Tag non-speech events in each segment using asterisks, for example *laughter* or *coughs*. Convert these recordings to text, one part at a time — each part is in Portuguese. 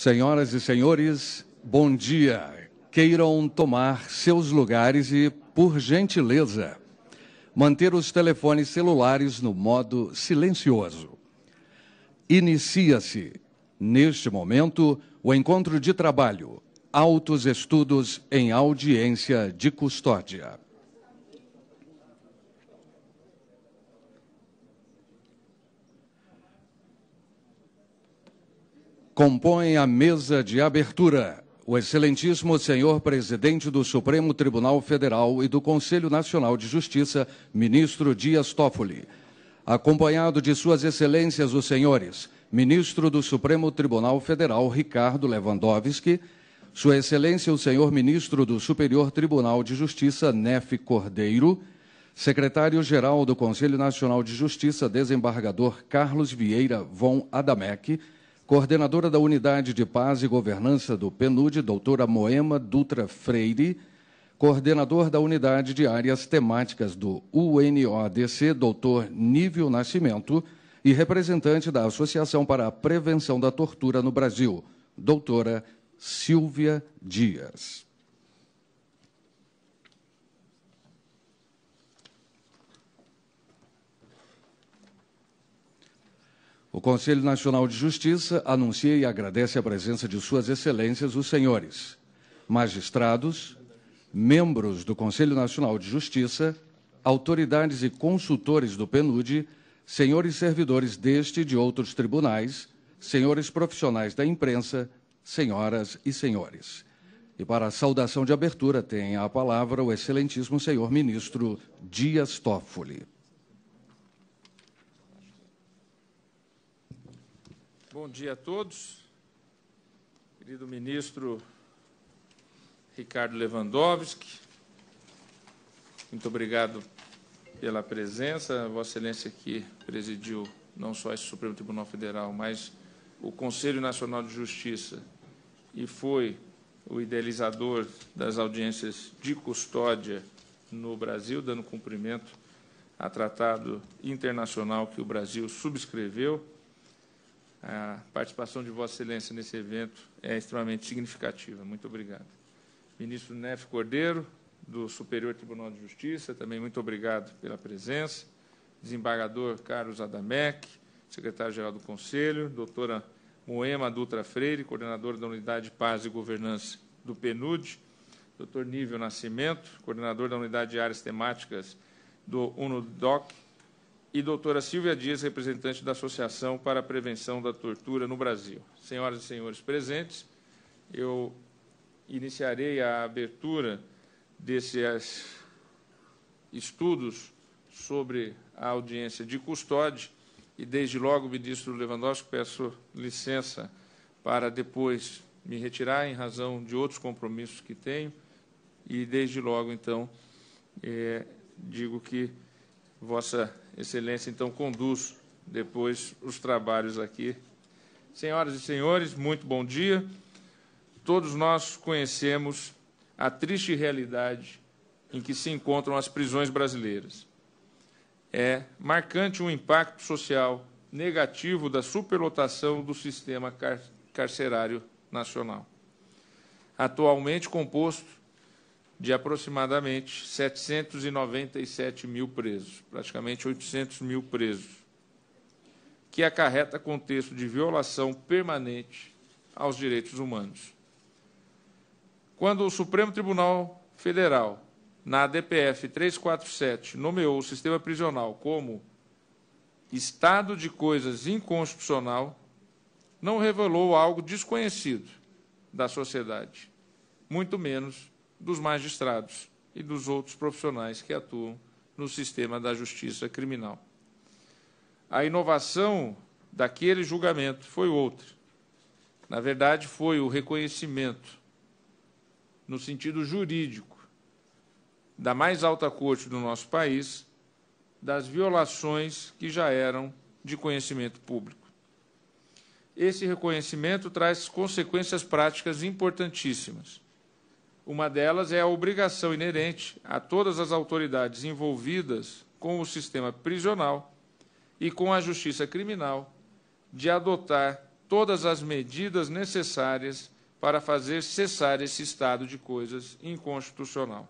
Senhoras e senhores, bom dia. Queiram tomar seus lugares e, por gentileza, manter os telefones celulares no modo silencioso. Inicia-se, neste momento, o encontro de trabalho Altos Estudos em Audiência de Custódia. compõem a mesa de abertura o excelentíssimo senhor presidente do Supremo Tribunal Federal e do Conselho Nacional de Justiça, ministro Dias Toffoli, acompanhado de suas excelências os senhores ministro do Supremo Tribunal Federal Ricardo Lewandowski, sua excelência o senhor ministro do Superior Tribunal de Justiça Nef Cordeiro, secretário-geral do Conselho Nacional de Justiça desembargador Carlos Vieira von Adamec, Coordenadora da Unidade de Paz e Governança do PNUD, doutora Moema Dutra Freire. Coordenador da Unidade de Áreas Temáticas do UNODC, doutor Nível Nascimento. E representante da Associação para a Prevenção da Tortura no Brasil, doutora Silvia Dias. O Conselho Nacional de Justiça anuncia e agradece a presença de Suas Excelências, os senhores magistrados, membros do Conselho Nacional de Justiça, autoridades e consultores do PNUD, senhores servidores deste e de outros tribunais, senhores profissionais da imprensa, senhoras e senhores. E para a saudação de abertura tem a palavra o excelentíssimo senhor ministro Dias Toffoli. Bom dia a todos. Querido ministro Ricardo Lewandowski, muito obrigado pela presença. Vossa Excelência que presidiu não só esse Supremo Tribunal Federal, mas o Conselho Nacional de Justiça e foi o idealizador das audiências de custódia no Brasil, dando cumprimento a tratado internacional que o Brasil subscreveu a participação de Vossa Excelência nesse evento é extremamente significativa. Muito obrigado. Ministro Nef Cordeiro, do Superior Tribunal de Justiça, também muito obrigado pela presença. Desembargador Carlos Adamec, secretário-geral do Conselho, doutora Moema Dutra Freire, coordenadora da Unidade Paz e Governança do PNUD, doutor Nível Nascimento, coordenador da Unidade de Áreas Temáticas do UNODOC, e doutora Silvia Dias, representante da Associação para a Prevenção da Tortura no Brasil. Senhoras e senhores presentes, eu iniciarei a abertura desses estudos sobre a audiência de custódia e, desde logo, ministro Lewandowski, peço licença para depois me retirar em razão de outros compromissos que tenho e, desde logo, então, eh, digo que Vossa Excelência então conduz depois os trabalhos aqui. Senhoras e senhores, muito bom dia. Todos nós conhecemos a triste realidade em que se encontram as prisões brasileiras. É marcante o um impacto social negativo da superlotação do sistema carcerário nacional, atualmente composto de aproximadamente 797 mil presos, praticamente 800 mil presos, que acarreta contexto de violação permanente aos direitos humanos. Quando o Supremo Tribunal Federal, na DPF 347, nomeou o sistema prisional como estado de coisas inconstitucional, não revelou algo desconhecido da sociedade, muito menos dos magistrados e dos outros profissionais que atuam no sistema da justiça criminal. A inovação daquele julgamento foi outra. Na verdade, foi o reconhecimento, no sentido jurídico, da mais alta corte do nosso país, das violações que já eram de conhecimento público. Esse reconhecimento traz consequências práticas importantíssimas uma delas é a obrigação inerente a todas as autoridades envolvidas com o sistema prisional e com a justiça criminal de adotar todas as medidas necessárias para fazer cessar esse estado de coisas inconstitucional.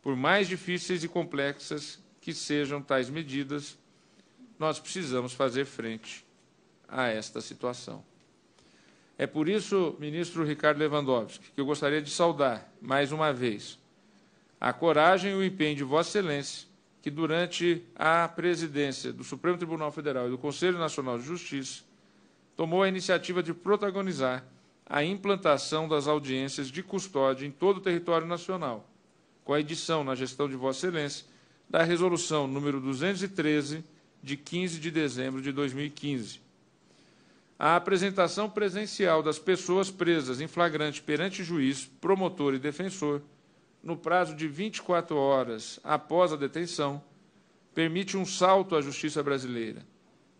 Por mais difíceis e complexas que sejam tais medidas, nós precisamos fazer frente a esta situação. É por isso, ministro Ricardo Lewandowski, que eu gostaria de saudar, mais uma vez, a coragem e o empenho de Vossa Excelência, que durante a presidência do Supremo Tribunal Federal e do Conselho Nacional de Justiça, tomou a iniciativa de protagonizar a implantação das audiências de custódia em todo o território nacional, com a edição, na gestão de Vossa Excelência, da Resolução número 213, de 15 de dezembro de 2015, a apresentação presencial das pessoas presas em flagrante perante juiz, promotor e defensor, no prazo de 24 horas após a detenção, permite um salto à justiça brasileira,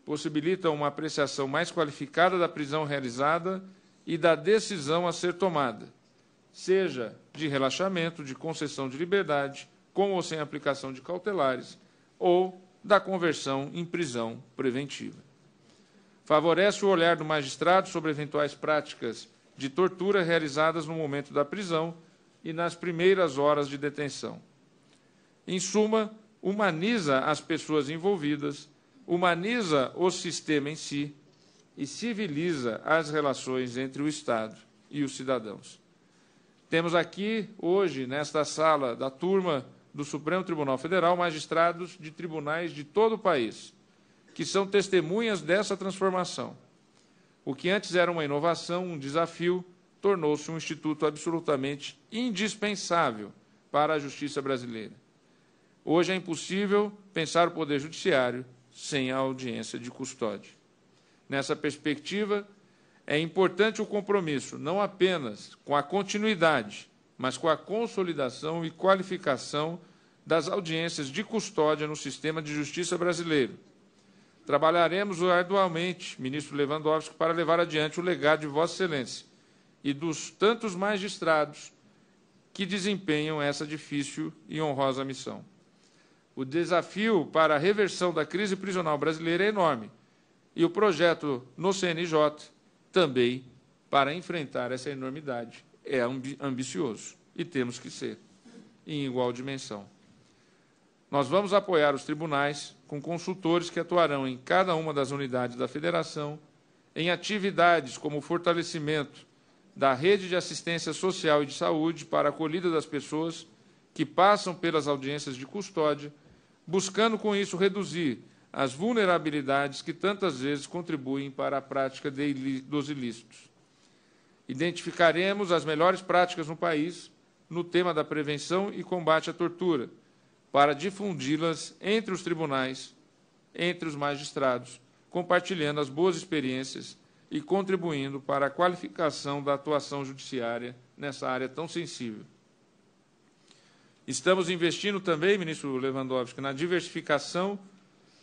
possibilita uma apreciação mais qualificada da prisão realizada e da decisão a ser tomada, seja de relaxamento, de concessão de liberdade, com ou sem aplicação de cautelares, ou da conversão em prisão preventiva. Favorece o olhar do magistrado sobre eventuais práticas de tortura realizadas no momento da prisão e nas primeiras horas de detenção. Em suma, humaniza as pessoas envolvidas, humaniza o sistema em si e civiliza as relações entre o Estado e os cidadãos. Temos aqui, hoje, nesta sala da turma do Supremo Tribunal Federal, magistrados de tribunais de todo o país, que são testemunhas dessa transformação. O que antes era uma inovação, um desafio, tornou-se um instituto absolutamente indispensável para a justiça brasileira. Hoje é impossível pensar o Poder Judiciário sem a audiência de custódia. Nessa perspectiva, é importante o compromisso, não apenas com a continuidade, mas com a consolidação e qualificação das audiências de custódia no sistema de justiça brasileiro Trabalharemos arduamente, ministro Lewandowski, para levar adiante o legado de Vossa Excelência e dos tantos magistrados que desempenham essa difícil e honrosa missão. O desafio para a reversão da crise prisional brasileira é enorme e o projeto no CNJ também para enfrentar essa enormidade é ambicioso e temos que ser em igual dimensão. Nós vamos apoiar os tribunais com consultores que atuarão em cada uma das unidades da Federação em atividades como o fortalecimento da rede de assistência social e de saúde para a acolhida das pessoas que passam pelas audiências de custódia, buscando com isso reduzir as vulnerabilidades que tantas vezes contribuem para a prática de, dos ilícitos. Identificaremos as melhores práticas no país no tema da prevenção e combate à tortura para difundi-las entre os tribunais, entre os magistrados, compartilhando as boas experiências e contribuindo para a qualificação da atuação judiciária nessa área tão sensível. Estamos investindo também, ministro Lewandowski, na diversificação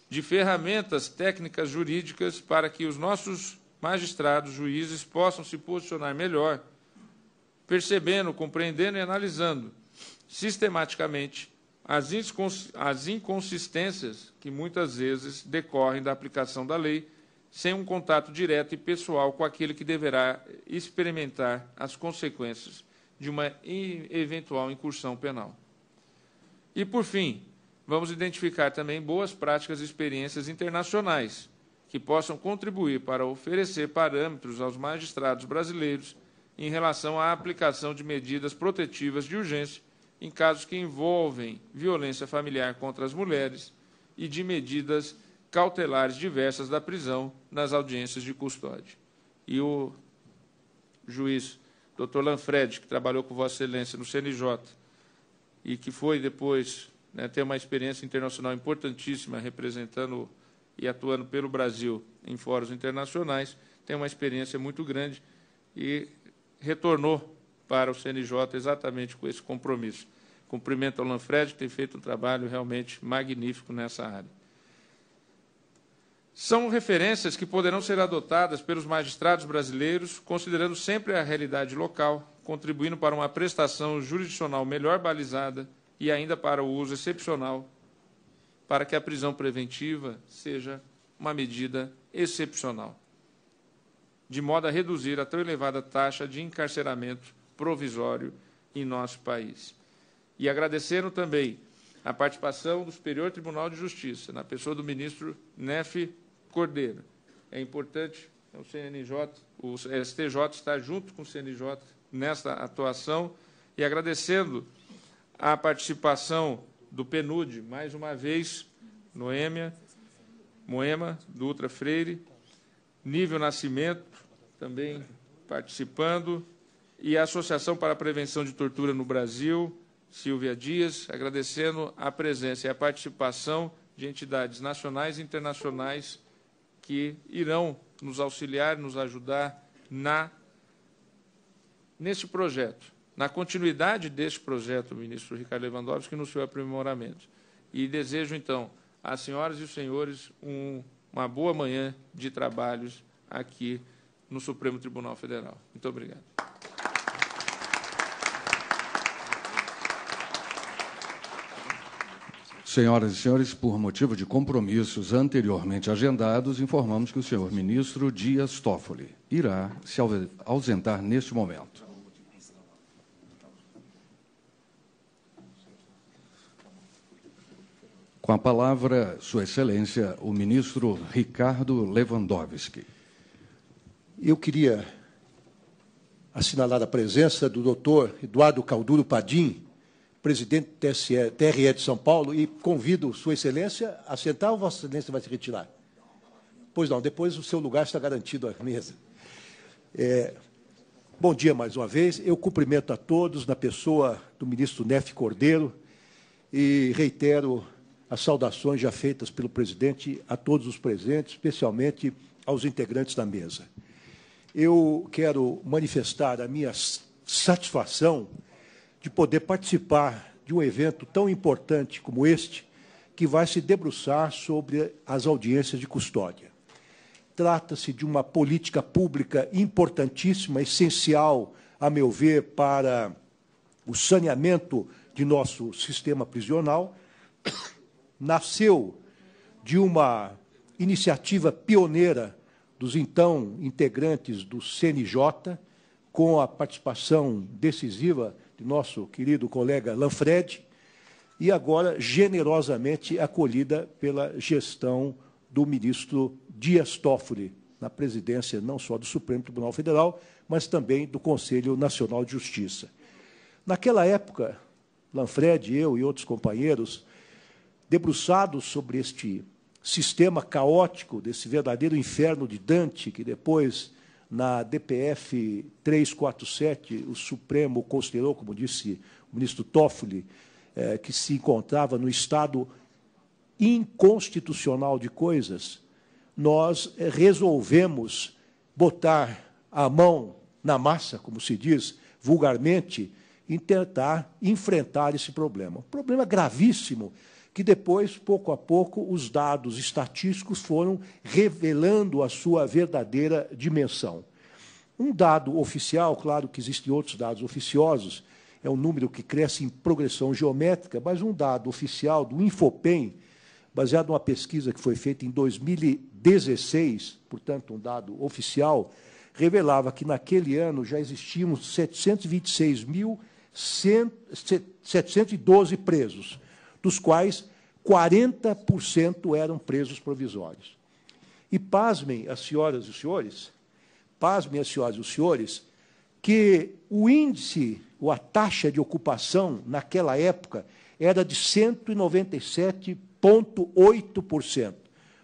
de ferramentas técnicas jurídicas para que os nossos magistrados, juízes, possam se posicionar melhor, percebendo, compreendendo e analisando sistematicamente as, as inconsistências que muitas vezes decorrem da aplicação da lei, sem um contato direto e pessoal com aquele que deverá experimentar as consequências de uma eventual incursão penal. E, por fim, vamos identificar também boas práticas e experiências internacionais que possam contribuir para oferecer parâmetros aos magistrados brasileiros em relação à aplicação de medidas protetivas de urgência em casos que envolvem violência familiar contra as mulheres e de medidas cautelares diversas da prisão nas audiências de custódia. E o juiz Dr. Lanfred, que trabalhou com Vossa Excelência no CNJ e que foi depois né, ter uma experiência internacional importantíssima representando e atuando pelo Brasil em fóruns internacionais, tem uma experiência muito grande e retornou para o CNJ exatamente com esse compromisso. Cumprimento ao Lanfred, que tem feito um trabalho realmente magnífico nessa área. São referências que poderão ser adotadas pelos magistrados brasileiros, considerando sempre a realidade local, contribuindo para uma prestação jurisdicional melhor balizada e ainda para o uso excepcional, para que a prisão preventiva seja uma medida excepcional, de modo a reduzir a tão elevada taxa de encarceramento provisório em nosso país. E agradeceram também a participação do Superior Tribunal de Justiça, na pessoa do ministro Nef Cordeiro. É importante o CNJ, o STJ estar junto com o CNJ nesta atuação e agradecendo a participação do PNUD, mais uma vez, Noêmia, Moema, Dutra Freire, Nível Nascimento, também participando, e a Associação para a Prevenção de Tortura no Brasil, Silvia Dias, agradecendo a presença e a participação de entidades nacionais e internacionais que irão nos auxiliar, nos ajudar na nesse projeto, na continuidade deste projeto, ministro Ricardo Lewandowski, no seu aprimoramento. E desejo, então, às senhoras e senhores um, uma boa manhã de trabalhos aqui no Supremo Tribunal Federal. Muito obrigado. Senhoras e senhores, por motivo de compromissos anteriormente agendados, informamos que o senhor ministro Dias Toffoli irá se ausentar neste momento. Com a palavra, Sua Excelência, o ministro Ricardo Lewandowski. Eu queria assinalar a presença do doutor Eduardo Calduro Padim, presidente do TRE de São Paulo e convido Sua Excelência a sentar ou Vossa Excelência vai se retirar? Pois não, depois o seu lugar está garantido à mesa. É, bom dia mais uma vez. Eu cumprimento a todos na pessoa do ministro Nef Cordeiro e reitero as saudações já feitas pelo presidente a todos os presentes, especialmente aos integrantes da mesa. Eu quero manifestar a minha satisfação de poder participar de um evento tão importante como este, que vai se debruçar sobre as audiências de custódia. Trata-se de uma política pública importantíssima, essencial, a meu ver, para o saneamento de nosso sistema prisional. *coughs* Nasceu de uma iniciativa pioneira dos então integrantes do CNJ, com a participação decisiva nosso querido colega Lanfred, e agora generosamente acolhida pela gestão do ministro Dias Toffoli, na presidência não só do Supremo Tribunal Federal, mas também do Conselho Nacional de Justiça. Naquela época, Lanfred, eu e outros companheiros, debruçados sobre este sistema caótico, desse verdadeiro inferno de Dante, que depois na DPF 347, o Supremo considerou, como disse o ministro Toffoli, eh, que se encontrava no estado inconstitucional de coisas, nós eh, resolvemos botar a mão na massa, como se diz vulgarmente, em tentar enfrentar esse problema. Um problema gravíssimo que depois, pouco a pouco, os dados estatísticos foram revelando a sua verdadeira dimensão. Um dado oficial, claro que existem outros dados oficiosos, é um número que cresce em progressão geométrica, mas um dado oficial do Infopem, baseado numa pesquisa que foi feita em 2016, portanto, um dado oficial, revelava que naquele ano já existiam 726.712 presos dos quais 40% eram presos provisórios. E pasmem as senhoras e os senhores, pasmem as senhoras e os senhores, que o índice, ou a taxa de ocupação naquela época era de 197,8%,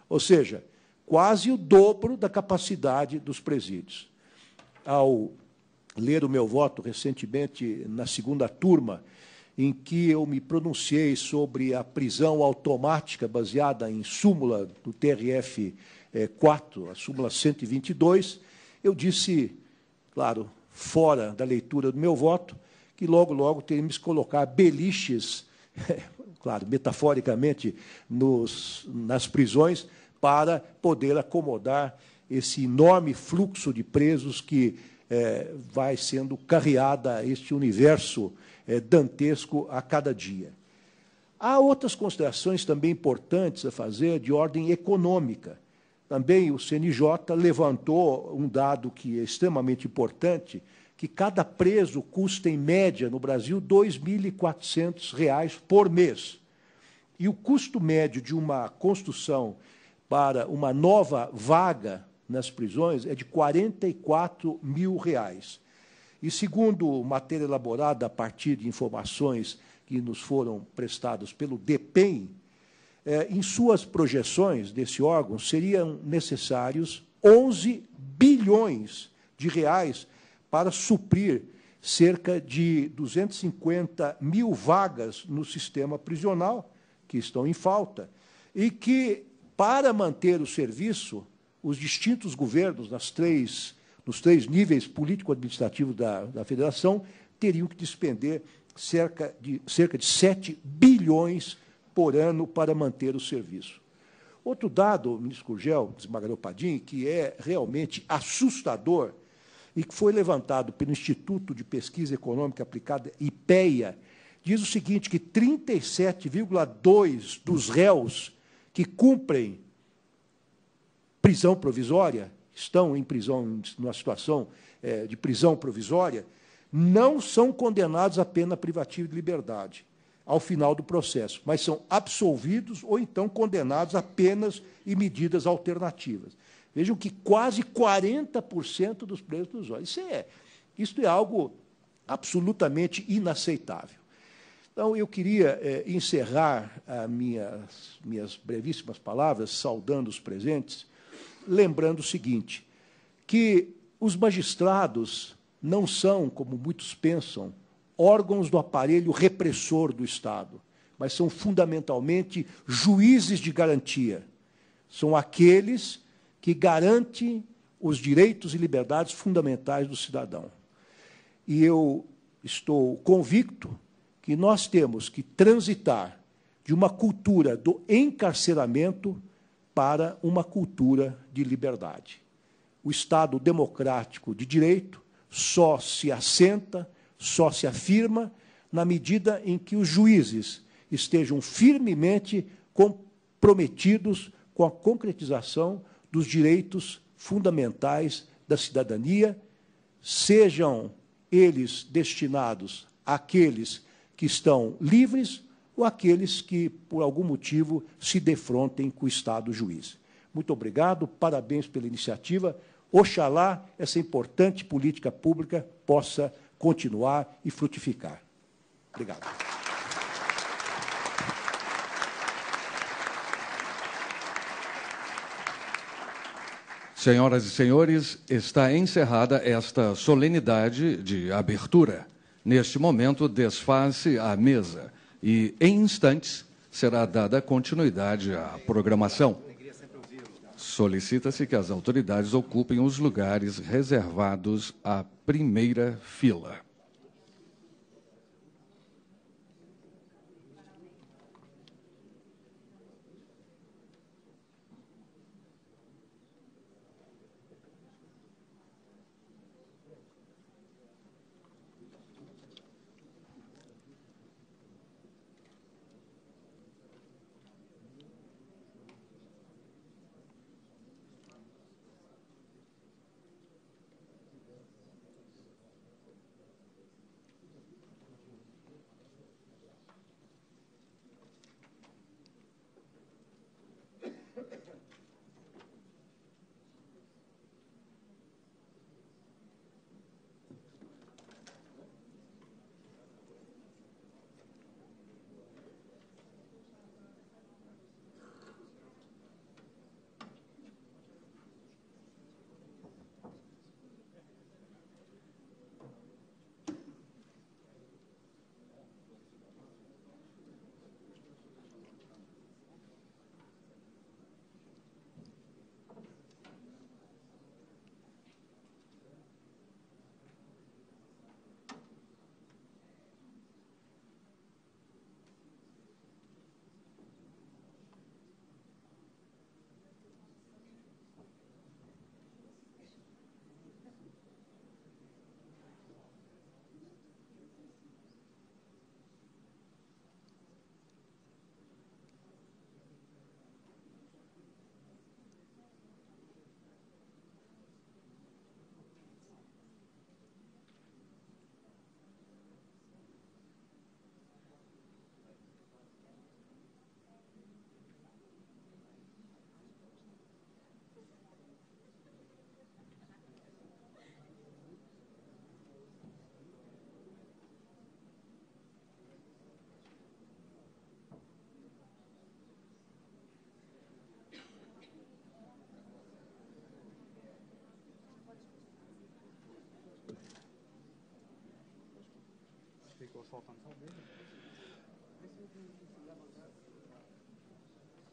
ou seja, quase o dobro da capacidade dos presídios. Ao ler o meu voto recentemente na segunda turma em que eu me pronunciei sobre a prisão automática baseada em súmula do eh, TRF 4, a súmula 122, eu disse, claro, fora da leitura do meu voto, que logo, logo teríamos que colocar beliches, *laughs* claro, metaforicamente, nos, nas prisões, para poder acomodar esse enorme fluxo de presos que é, vai sendo carreada este universo é, dantesco a cada dia. Há outras considerações também importantes a fazer de ordem econômica. Também o CNJ levantou um dado que é extremamente importante, que cada preso custa, em média, no Brasil, R$ 2.400 por mês. E o custo médio de uma construção para uma nova vaga nas prisões é de 44 mil reais. E segundo matéria elaborada a partir de informações que nos foram prestadas pelo DEPEN, é, em suas projeções desse órgão seriam necessários 11 bilhões de reais para suprir cerca de 250 mil vagas no sistema prisional que estão em falta e que, para manter o serviço, os distintos governos nas três nos três níveis político administrativo da, da federação, teriam que despender cerca de, cerca de 7 bilhões por ano para manter o serviço. Outro dado, ministro Curgel, Magalhães Padim, que é realmente assustador e que foi levantado pelo Instituto de Pesquisa Econômica Aplicada, IPEA, diz o seguinte, que 37,2% dos réus que cumprem prisão provisória estão em prisão, numa situação é, de prisão provisória, não são condenados à pena privativa de liberdade ao final do processo, mas são absolvidos ou então condenados a penas e medidas alternativas. Vejam que quase 40% dos presos nos olhos. Isso é, isto é algo absolutamente inaceitável. Então, eu queria é, encerrar ah, minhas, minhas brevíssimas palavras saudando os presentes lembrando o seguinte: que os magistrados não são, como muitos pensam, órgãos do aparelho repressor do Estado, mas são fundamentalmente juízes de garantia. São aqueles que garantem os direitos e liberdades fundamentais do cidadão. E eu estou convicto que nós temos que transitar de uma cultura do encarceramento para uma cultura de liberdade. O Estado democrático de direito só se assenta, só se afirma na medida em que os juízes estejam firmemente comprometidos com a concretização dos direitos fundamentais da cidadania, sejam eles destinados àqueles que estão livres ou aqueles que, por algum motivo, se defrontem com o Estado juiz. Muito obrigado, parabéns pela iniciativa. Oxalá essa importante política pública possa continuar e frutificar. Obrigado. Senhoras e senhores, está encerrada esta solenidade de abertura. Neste momento, desfaz-se a mesa e, em instantes, será dada continuidade à programação. Solicita-se que as autoridades ocupem os lugares reservados à primeira fila.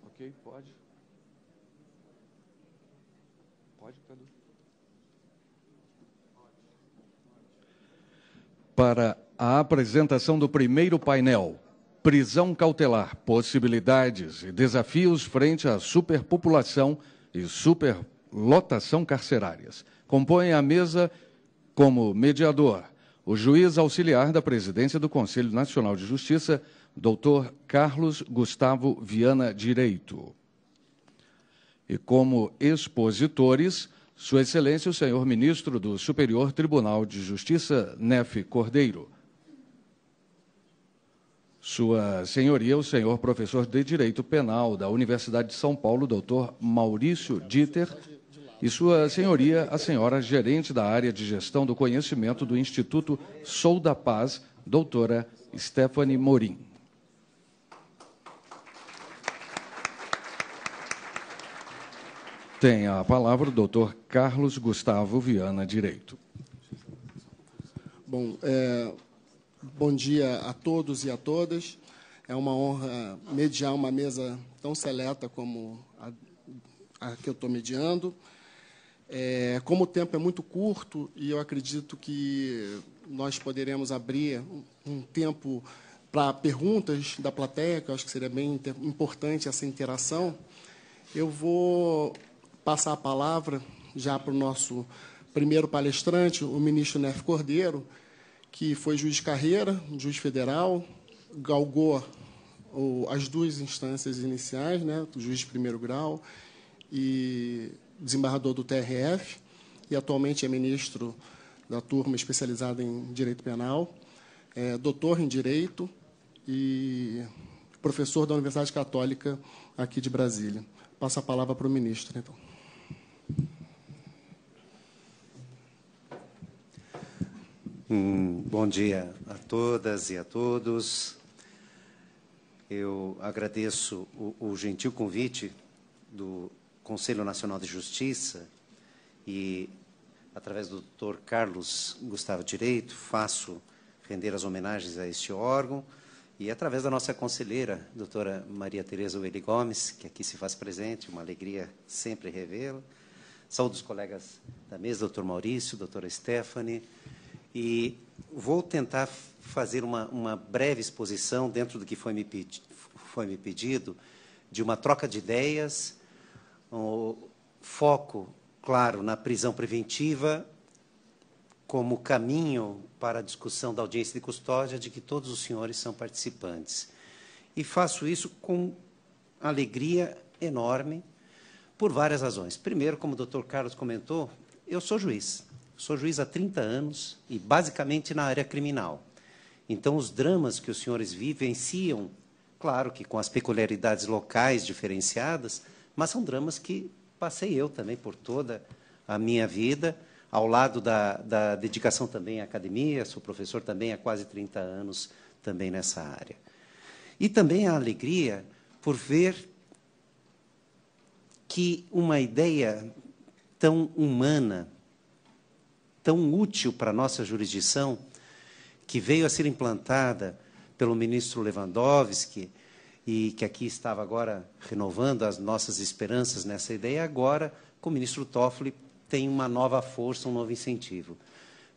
Ok, pode. Pode, Cadu. Para a apresentação do primeiro painel, prisão cautelar, possibilidades e desafios frente à superpopulação e superlotação carcerárias. Compõe a mesa como mediador o juiz auxiliar da presidência do Conselho Nacional de Justiça, doutor Carlos Gustavo Viana Direito. E como expositores, Sua Excelência o senhor ministro do Superior Tribunal de Justiça, Nef Cordeiro. Sua Senhoria, o senhor professor de Direito Penal da Universidade de São Paulo, doutor Maurício Dieter e sua senhoria, a senhora gerente da área de gestão do conhecimento do Instituto Sou da Paz, doutora Stephanie Morim. Tem a palavra o doutor Carlos Gustavo Viana Direito. Bom, é, bom dia a todos e a todas. É uma honra mediar uma mesa tão seleta como a, a que eu estou mediando. É, como o tempo é muito curto, e eu acredito que nós poderemos abrir um tempo para perguntas da plateia, que eu acho que seria bem importante essa interação, eu vou passar a palavra já para o nosso primeiro palestrante, o ministro Nef Cordeiro, que foi juiz de carreira, juiz federal, galgou as duas instâncias iniciais, né, juiz de primeiro grau, e desembargador do TRF e atualmente é ministro da turma especializada em direito penal, é doutor em direito e professor da Universidade Católica aqui de Brasília. Passo a palavra para o ministro, então. Hum, bom dia a todas e a todos. Eu agradeço o, o gentil convite do Conselho Nacional de Justiça e, através do Dr. Carlos Gustavo Direito, faço render as homenagens a este órgão e através da nossa conselheira, doutora Maria Tereza Ueli Gomes, que aqui se faz presente, uma alegria sempre revê-la. Saúdo os colegas da mesa, doutor Maurício, doutora Stephanie, e vou tentar fazer uma, uma breve exposição dentro do que foi me, pedi, foi me pedido, de uma troca de ideias um foco, claro, na prisão preventiva como caminho para a discussão da audiência de custódia de que todos os senhores são participantes. E faço isso com alegria enorme por várias razões. Primeiro, como o doutor Carlos comentou, eu sou juiz. Sou juiz há 30 anos e basicamente na área criminal. Então, os dramas que os senhores vivenciam, claro que com as peculiaridades locais diferenciadas, mas são dramas que passei eu também por toda a minha vida, ao lado da, da dedicação também à academia, sou professor também há quase 30 anos também nessa área. E também a alegria por ver que uma ideia tão humana, tão útil para a nossa jurisdição, que veio a ser implantada pelo ministro Lewandowski, e que aqui estava agora renovando as nossas esperanças nessa ideia, agora com o ministro Toffoli tem uma nova força, um novo incentivo.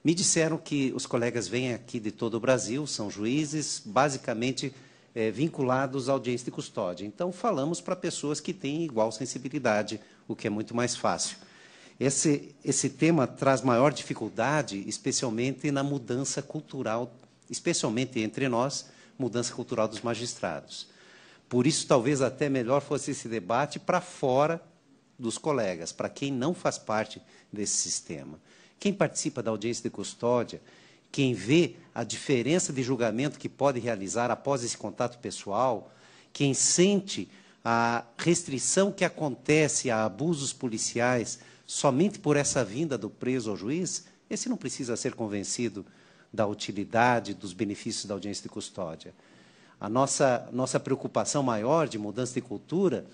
Me disseram que os colegas vêm aqui de todo o Brasil, são juízes, basicamente é, vinculados à audiência de custódia. Então, falamos para pessoas que têm igual sensibilidade, o que é muito mais fácil. Esse, esse tema traz maior dificuldade, especialmente na mudança cultural, especialmente entre nós, mudança cultural dos magistrados. Por isso, talvez até melhor fosse esse debate para fora dos colegas, para quem não faz parte desse sistema. Quem participa da audiência de custódia, quem vê a diferença de julgamento que pode realizar após esse contato pessoal, quem sente a restrição que acontece a abusos policiais somente por essa vinda do preso ao juiz, esse não precisa ser convencido da utilidade, dos benefícios da audiência de custódia. A nossa, nossa preocupação maior de mudança de cultura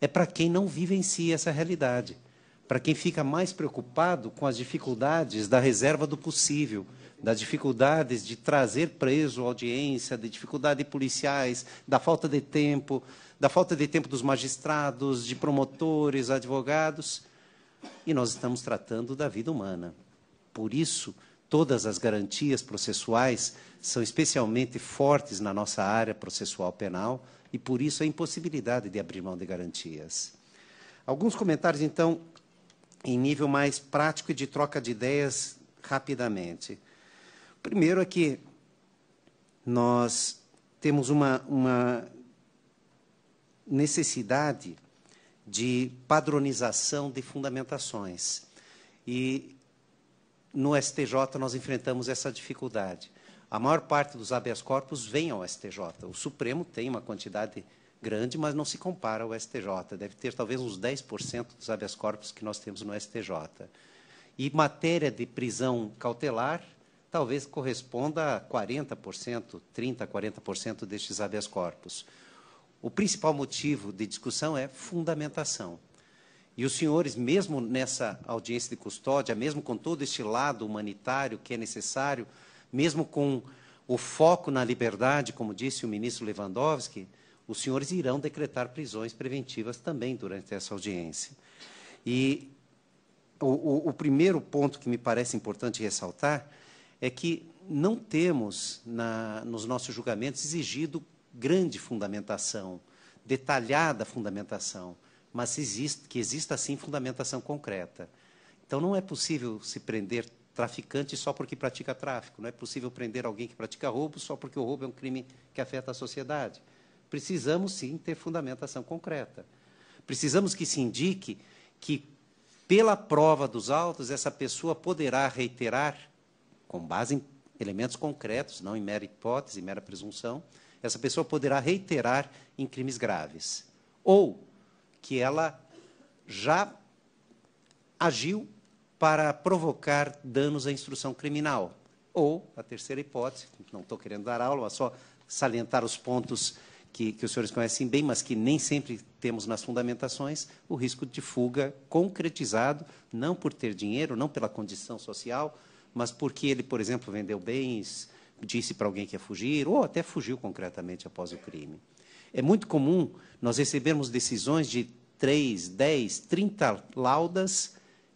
é para quem não vivencia si essa realidade, para quem fica mais preocupado com as dificuldades da reserva do possível, das dificuldades de trazer preso audiência, de dificuldade de policiais, da falta de tempo, da falta de tempo dos magistrados, de promotores, advogados. E nós estamos tratando da vida humana. Por isso, todas as garantias processuais são especialmente fortes na nossa área processual penal e, por isso, a impossibilidade de abrir mão de garantias. Alguns comentários, então, em nível mais prático e de troca de ideias rapidamente. Primeiro é que nós temos uma, uma necessidade de padronização de fundamentações. E no STJ nós enfrentamos essa dificuldade. A maior parte dos habeas corpus vem ao STJ. O Supremo tem uma quantidade grande, mas não se compara ao STJ. Deve ter talvez uns 10% dos habeas corpus que nós temos no STJ. E matéria de prisão cautelar talvez corresponda a 40%, 30%, 40% destes habeas corpus. O principal motivo de discussão é fundamentação. E os senhores, mesmo nessa audiência de custódia, mesmo com todo este lado humanitário que é necessário, mesmo com o foco na liberdade, como disse o ministro Lewandowski, os senhores irão decretar prisões preventivas também durante essa audiência. E o, o, o primeiro ponto que me parece importante ressaltar é que não temos, na, nos nossos julgamentos, exigido grande fundamentação, detalhada fundamentação mas existe, que exista, sim, fundamentação concreta. Então, não é possível se prender traficante só porque pratica tráfico, não é possível prender alguém que pratica roubo só porque o roubo é um crime que afeta a sociedade. Precisamos, sim, ter fundamentação concreta. Precisamos que se indique que, pela prova dos autos, essa pessoa poderá reiterar, com base em elementos concretos, não em mera hipótese, mera presunção, essa pessoa poderá reiterar em crimes graves. Ou que ela já agiu para provocar danos à instrução criminal. Ou, a terceira hipótese, não estou querendo dar aula, mas só salientar os pontos que, que os senhores conhecem bem, mas que nem sempre temos nas fundamentações, o risco de fuga concretizado, não por ter dinheiro, não pela condição social, mas porque ele, por exemplo, vendeu bens, disse para alguém que ia fugir, ou até fugiu concretamente após o crime. É muito comum nós recebermos decisões de 3, 10, 30 laudas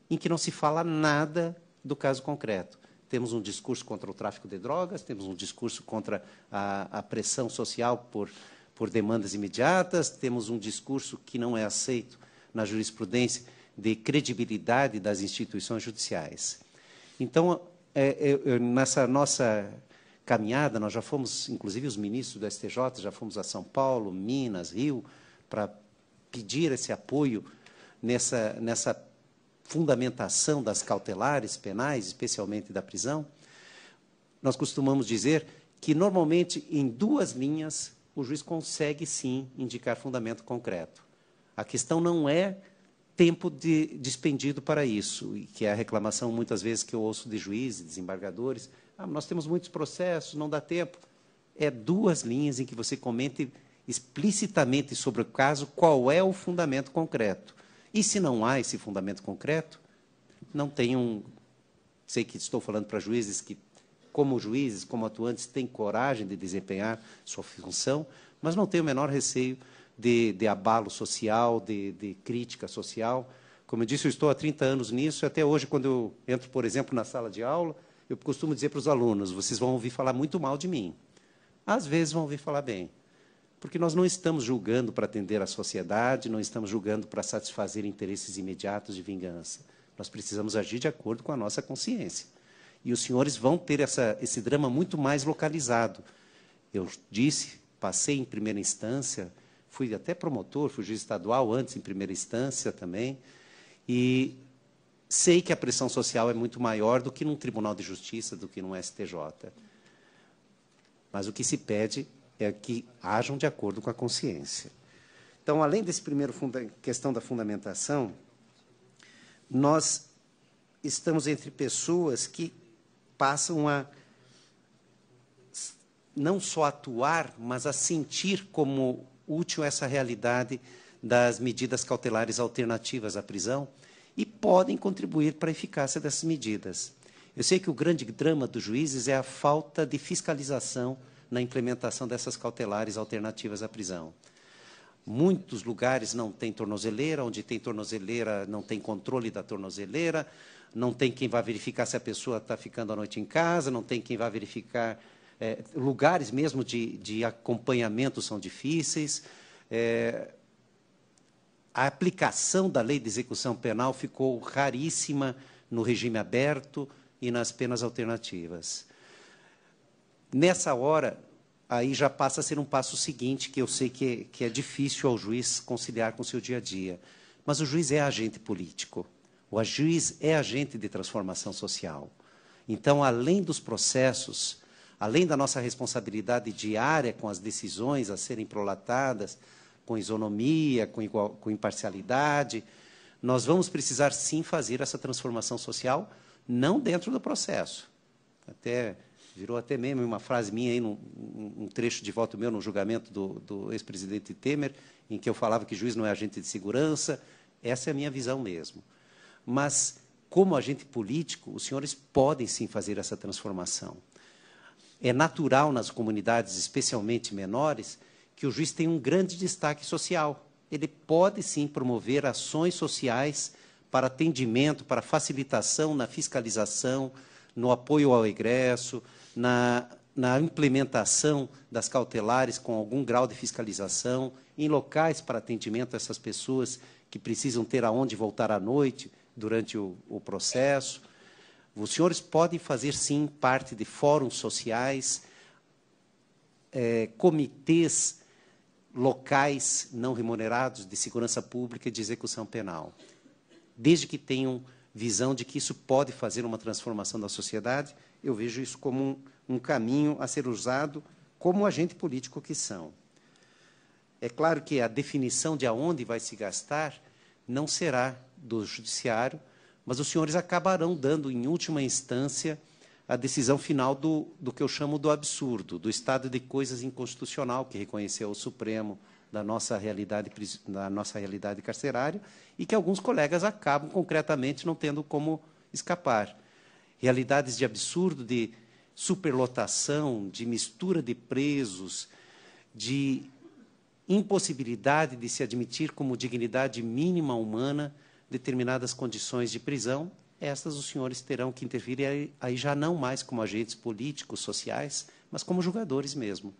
em que não se fala nada do caso concreto. Temos um discurso contra o tráfico de drogas, temos um discurso contra a, a pressão social por, por demandas imediatas, temos um discurso que não é aceito na jurisprudência de credibilidade das instituições judiciais. Então, é, é, é nessa nossa caminhada, nós já fomos, inclusive os ministros do STJ, já fomos a São Paulo, Minas, Rio, para pedir esse apoio nessa, nessa fundamentação das cautelares penais, especialmente da prisão, nós costumamos dizer que, normalmente, em duas linhas, o juiz consegue sim indicar fundamento concreto. A questão não é tempo de, dispendido para isso, que é a reclamação muitas vezes que eu ouço de juízes, desembargadores, ah, nós temos muitos processos, não dá tempo. É duas linhas em que você comente explicitamente sobre o caso qual é o fundamento concreto. E se não há esse fundamento concreto, não tem um. Sei que estou falando para juízes que, como juízes, como atuantes, têm coragem de desempenhar sua função, mas não tenho o menor receio de, de abalo social, de, de crítica social. Como eu disse, eu estou há 30 anos nisso, e até hoje, quando eu entro, por exemplo, na sala de aula, eu costumo dizer para os alunos: vocês vão ouvir falar muito mal de mim. Às vezes vão ouvir falar bem. Porque nós não estamos julgando para atender a sociedade, não estamos julgando para satisfazer interesses imediatos de vingança. Nós precisamos agir de acordo com a nossa consciência. E os senhores vão ter essa, esse drama muito mais localizado. Eu disse, passei em primeira instância, fui até promotor, fui juiz estadual antes em primeira instância também, e Sei que a pressão social é muito maior do que num tribunal de justiça, do que num STJ. Mas o que se pede é que hajam de acordo com a consciência. Então, além desse primeiro questão da fundamentação, nós estamos entre pessoas que passam a não só atuar, mas a sentir como útil essa realidade das medidas cautelares alternativas à prisão e podem contribuir para a eficácia dessas medidas. Eu sei que o grande drama dos juízes é a falta de fiscalização na implementação dessas cautelares alternativas à prisão. Muitos lugares não têm tornozeleira, onde tem tornozeleira não tem controle da tornozeleira, não tem quem vá verificar se a pessoa está ficando a noite em casa, não tem quem vá verificar. É, lugares mesmo de, de acompanhamento são difíceis. É, a aplicação da lei de execução penal ficou raríssima no regime aberto e nas penas alternativas. Nessa hora, aí já passa a ser um passo seguinte, que eu sei que, que é difícil ao juiz conciliar com o seu dia a dia. Mas o juiz é agente político, o juiz é agente de transformação social. Então, além dos processos, além da nossa responsabilidade diária com as decisões a serem prolatadas, com isonomia, com, igual, com imparcialidade. Nós vamos precisar sim fazer essa transformação social, não dentro do processo. Até virou até mesmo uma frase minha aí, num, um trecho de voto meu no julgamento do, do ex-presidente Temer, em que eu falava que juiz não é agente de segurança. Essa é a minha visão mesmo. Mas como agente político, os senhores podem sim fazer essa transformação. É natural nas comunidades, especialmente menores, que o juiz tem um grande destaque social. Ele pode sim promover ações sociais para atendimento, para facilitação na fiscalização, no apoio ao egresso, na, na implementação das cautelares com algum grau de fiscalização, em locais para atendimento a essas pessoas que precisam ter aonde voltar à noite durante o, o processo. Os senhores podem fazer, sim, parte de fóruns sociais, é, comitês locais não remunerados de segurança pública e de execução penal, desde que tenham visão de que isso pode fazer uma transformação da sociedade, eu vejo isso como um, um caminho a ser usado como agente político que são. É claro que a definição de aonde vai se gastar não será do judiciário, mas os senhores acabarão dando, em última instância, a decisão final do, do que eu chamo do absurdo, do estado de coisas inconstitucional que reconheceu o Supremo da nossa realidade da nossa realidade carcerária e que alguns colegas acabam concretamente não tendo como escapar. Realidades de absurdo, de superlotação, de mistura de presos, de impossibilidade de se admitir como dignidade mínima humana determinadas condições de prisão essas os senhores terão que intervir, e aí, aí já não mais como agentes políticos, sociais, mas como jogadores mesmo.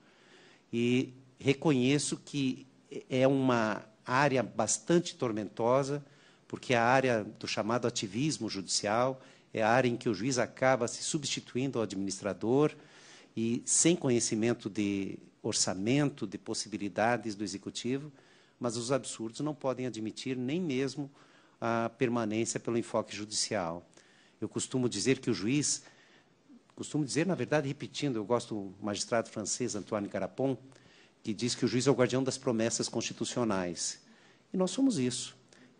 E reconheço que é uma área bastante tormentosa, porque é a área do chamado ativismo judicial é a área em que o juiz acaba se substituindo ao administrador e sem conhecimento de orçamento, de possibilidades do executivo, mas os absurdos não podem admitir nem mesmo a permanência pelo enfoque judicial. Eu costumo dizer que o juiz, costumo dizer, na verdade, repetindo, eu gosto do magistrado francês Antoine Carapon, que diz que o juiz é o guardião das promessas constitucionais. E nós somos isso.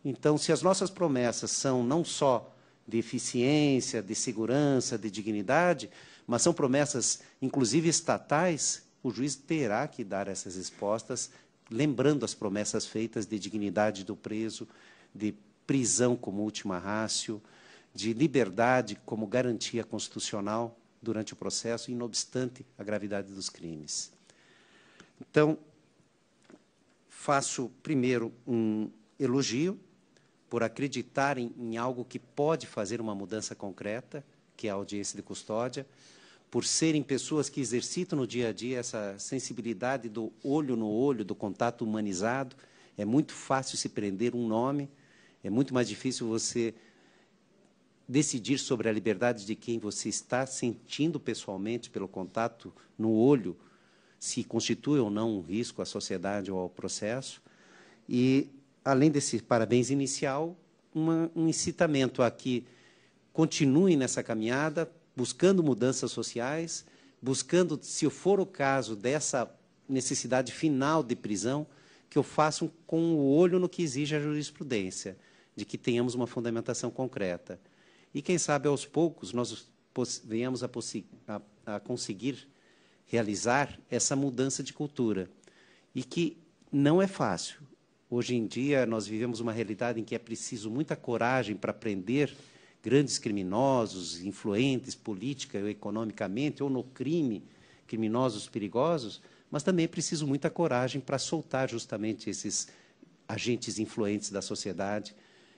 Então, se as nossas promessas são não só de eficiência, de segurança, de dignidade, mas são promessas, inclusive estatais, o juiz terá que dar essas respostas, lembrando as promessas feitas de dignidade do preso, de prisão como última rácio, de liberdade como garantia constitucional durante o processo, inobstante a gravidade dos crimes. Então, faço primeiro um elogio por acreditarem em algo que pode fazer uma mudança concreta, que é a audiência de custódia, por serem pessoas que exercitam no dia a dia essa sensibilidade do olho no olho, do contato humanizado. É muito fácil se prender um nome, é muito mais difícil você decidir sobre a liberdade de quem você está sentindo pessoalmente pelo contato no olho, se constitui ou não um risco à sociedade ou ao processo. E, além desse parabéns inicial, uma, um incitamento a que continuem nessa caminhada, buscando mudanças sociais, buscando, se for o caso, dessa necessidade final de prisão, que eu faça com o olho no que exige a jurisprudência de que tenhamos uma fundamentação concreta. E quem sabe aos poucos nós venhamos a, a, a conseguir realizar essa mudança de cultura. E que não é fácil. Hoje em dia nós vivemos uma realidade em que é preciso muita coragem para prender grandes criminosos, influentes política ou economicamente ou no crime, criminosos perigosos, mas também é preciso muita coragem para soltar justamente esses agentes influentes da sociedade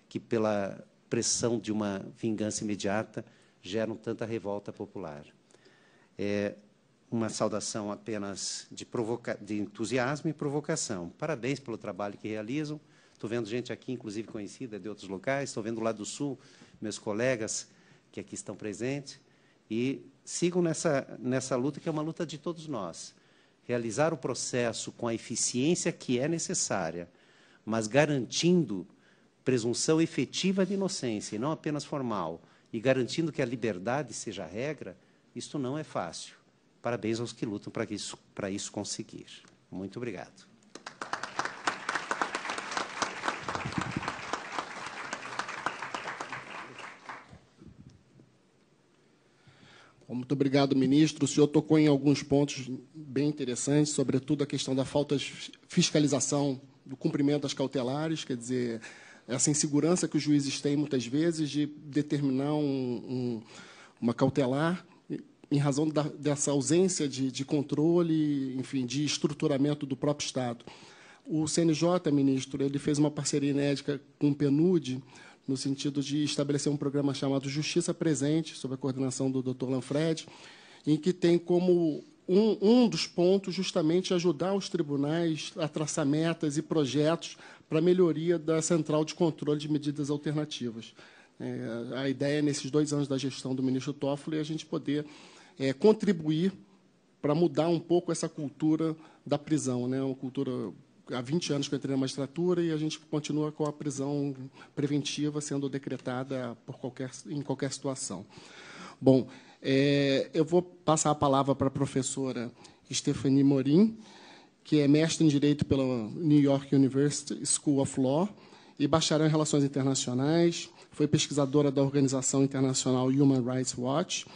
que, pela pressão de uma vingança imediata, geram tanta revolta popular. É uma saudação apenas de, de entusiasmo e provocação. Parabéns pelo trabalho que realizam. Estou vendo gente aqui, inclusive conhecida de outros locais. Estou vendo lá do Sul meus colegas que aqui estão presentes. E sigam nessa, nessa luta, que é uma luta de todos nós. Realizar o processo com a eficiência que é necessária, mas garantindo presunção efetiva de inocência e não apenas formal, e garantindo que a liberdade seja a regra, isto não é fácil. Parabéns aos que lutam para, isso, para isso conseguir. Muito obrigado. Muito obrigado, ministro. O senhor tocou em alguns pontos bem interessantes, sobretudo a questão da falta de fiscalização do cumprimento das cautelares, quer dizer, essa insegurança que os juízes têm muitas vezes de determinar um, um, uma cautelar em razão da, dessa ausência de, de, controle, enfim, de estruturamento do próprio Estado. O CNJ, ministro, ele fez uma parceria inédita com o PNUD no sentido de estabelecer um programa chamado Justiça Presente, sob a coordenação do Dr. Lanfred, em que tem como um, um, dos pontos justamente é ajudar os tribunais a traçar metas e projetos para melhoria da central de controle de medidas alternativas. É, a ideia, é, nesses dois anos da gestão do ministro Toffoli, é a gente poder é, contribuir para mudar um pouco essa cultura da prisão, né? uma cultura há 20 anos que eu entrei na magistratura e a gente continua com a prisão preventiva sendo decretada por qualquer, em qualquer situação. Bom, é, eu vou passar a palavra para a professora Stephanie Morim, que é mestre em Direito pela New York University School of Law e bacharel em Relações Internacionais, foi pesquisadora da organização internacional Human Rights Watch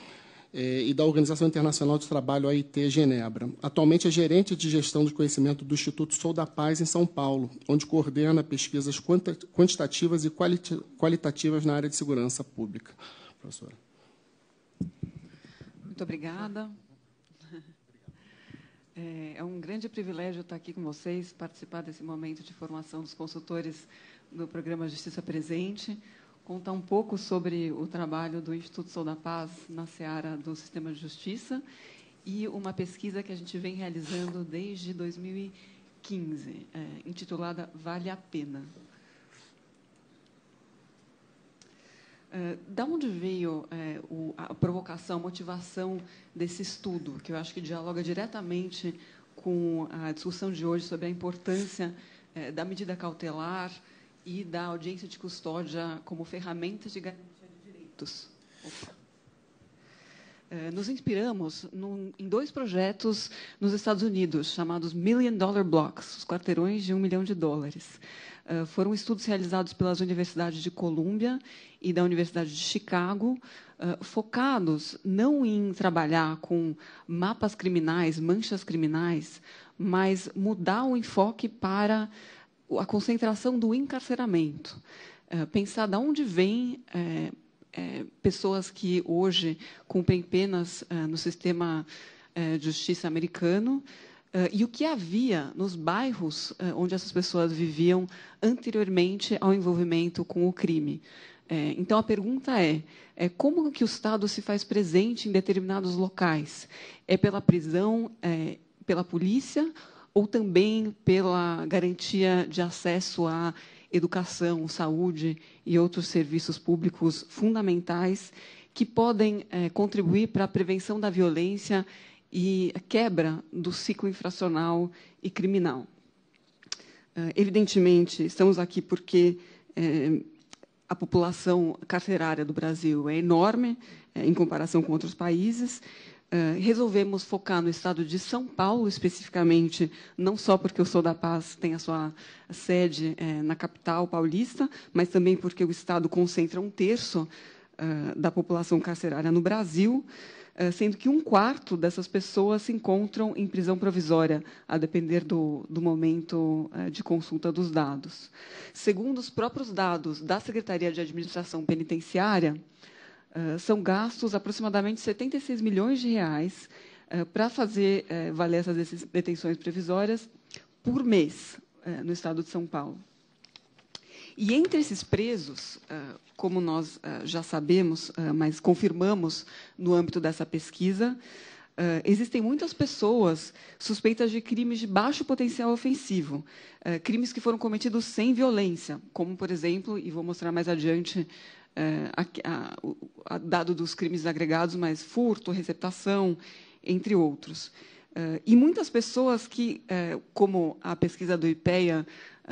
é, e da Organização Internacional de Trabalho, OIT, Genebra. Atualmente é gerente de gestão de conhecimento do Instituto Sou da Paz, em São Paulo, onde coordena pesquisas quantitativas e qualitativas na área de segurança pública. Professora. Muito obrigada. *laughs* É, é um grande privilégio estar aqui com vocês, participar desse momento de formação dos consultores do programa Justiça Presente, contar um pouco sobre o trabalho do Instituto Sou da Paz na seara do sistema de justiça e uma pesquisa que a gente vem realizando desde 2015, é, intitulada Vale a Pena. Eh, da onde veio uh, o, a provocação, a motivação desse estudo, que eu acho que dialoga diretamente com a discussão de hoje sobre a importância uh, da medida cautelar e da audiência de custódia como ferramenta de garantia de direitos? Nos inspiramos em dois projetos nos Estados Unidos, chamados Million Dollar Blocks, os quarteirões de um milhão de dólares. Uh, foram estudos realizados pelas universidades de Colômbia e da Universidade de Chicago, ah, focados não em trabalhar com mapas criminais, manchas criminais, mas mudar o enfoque para a concentração do encarceramento. Ah, pensar de onde vem eh, eh, pessoas que hoje cumprem penas ah, no sistema eh, de justiça americano. Uh, e o que havia nos bairros uh, onde essas pessoas viviam anteriormente ao envolvimento com o crime. É, então a pergunta é, é, como que o Estado se faz presente em determinados locais? É pela prisão, é, pela polícia ou também pela garantia de acesso à educação, saúde e outros serviços públicos fundamentais que podem é, contribuir para a prevenção da violência e a quebra do ciclo infracional e criminal. É, evidentemente, estamos aqui porque é, a população carcerária do Brasil é enorme é, em comparação com outros países. É, resolvemos focar no estado de São Paulo, especificamente, não só porque o Sou da Paz tem a sua sede é, na capital paulista, mas também porque o estado concentra um terço é, da população carcerária no Brasil. Eh, sendo que um quarto dessas pessoas se encontram em prisão provisória, a depender do, do momento eh, de consulta dos dados. Segundo os próprios dados da Secretaria de Administração Penitenciária, eh, são gastos aproximadamente 76 milhões de reais para fazer valer essas detenções provisórias por mês no estado de São Paulo. E entre esses presos, ah, como nós ah, já sabemos, ah, mas confirmamos no âmbito dessa pesquisa, existem muitas pessoas suspeitas de crimes de baixo potencial ofensivo, crimes que foram cometidos sem violência, como, por exemplo, e vou mostrar mais adiante o dado dos crimes agregados, mas furto, receptação, entre outros. e muitas pessoas que, eh, como a pesquisa do IPEA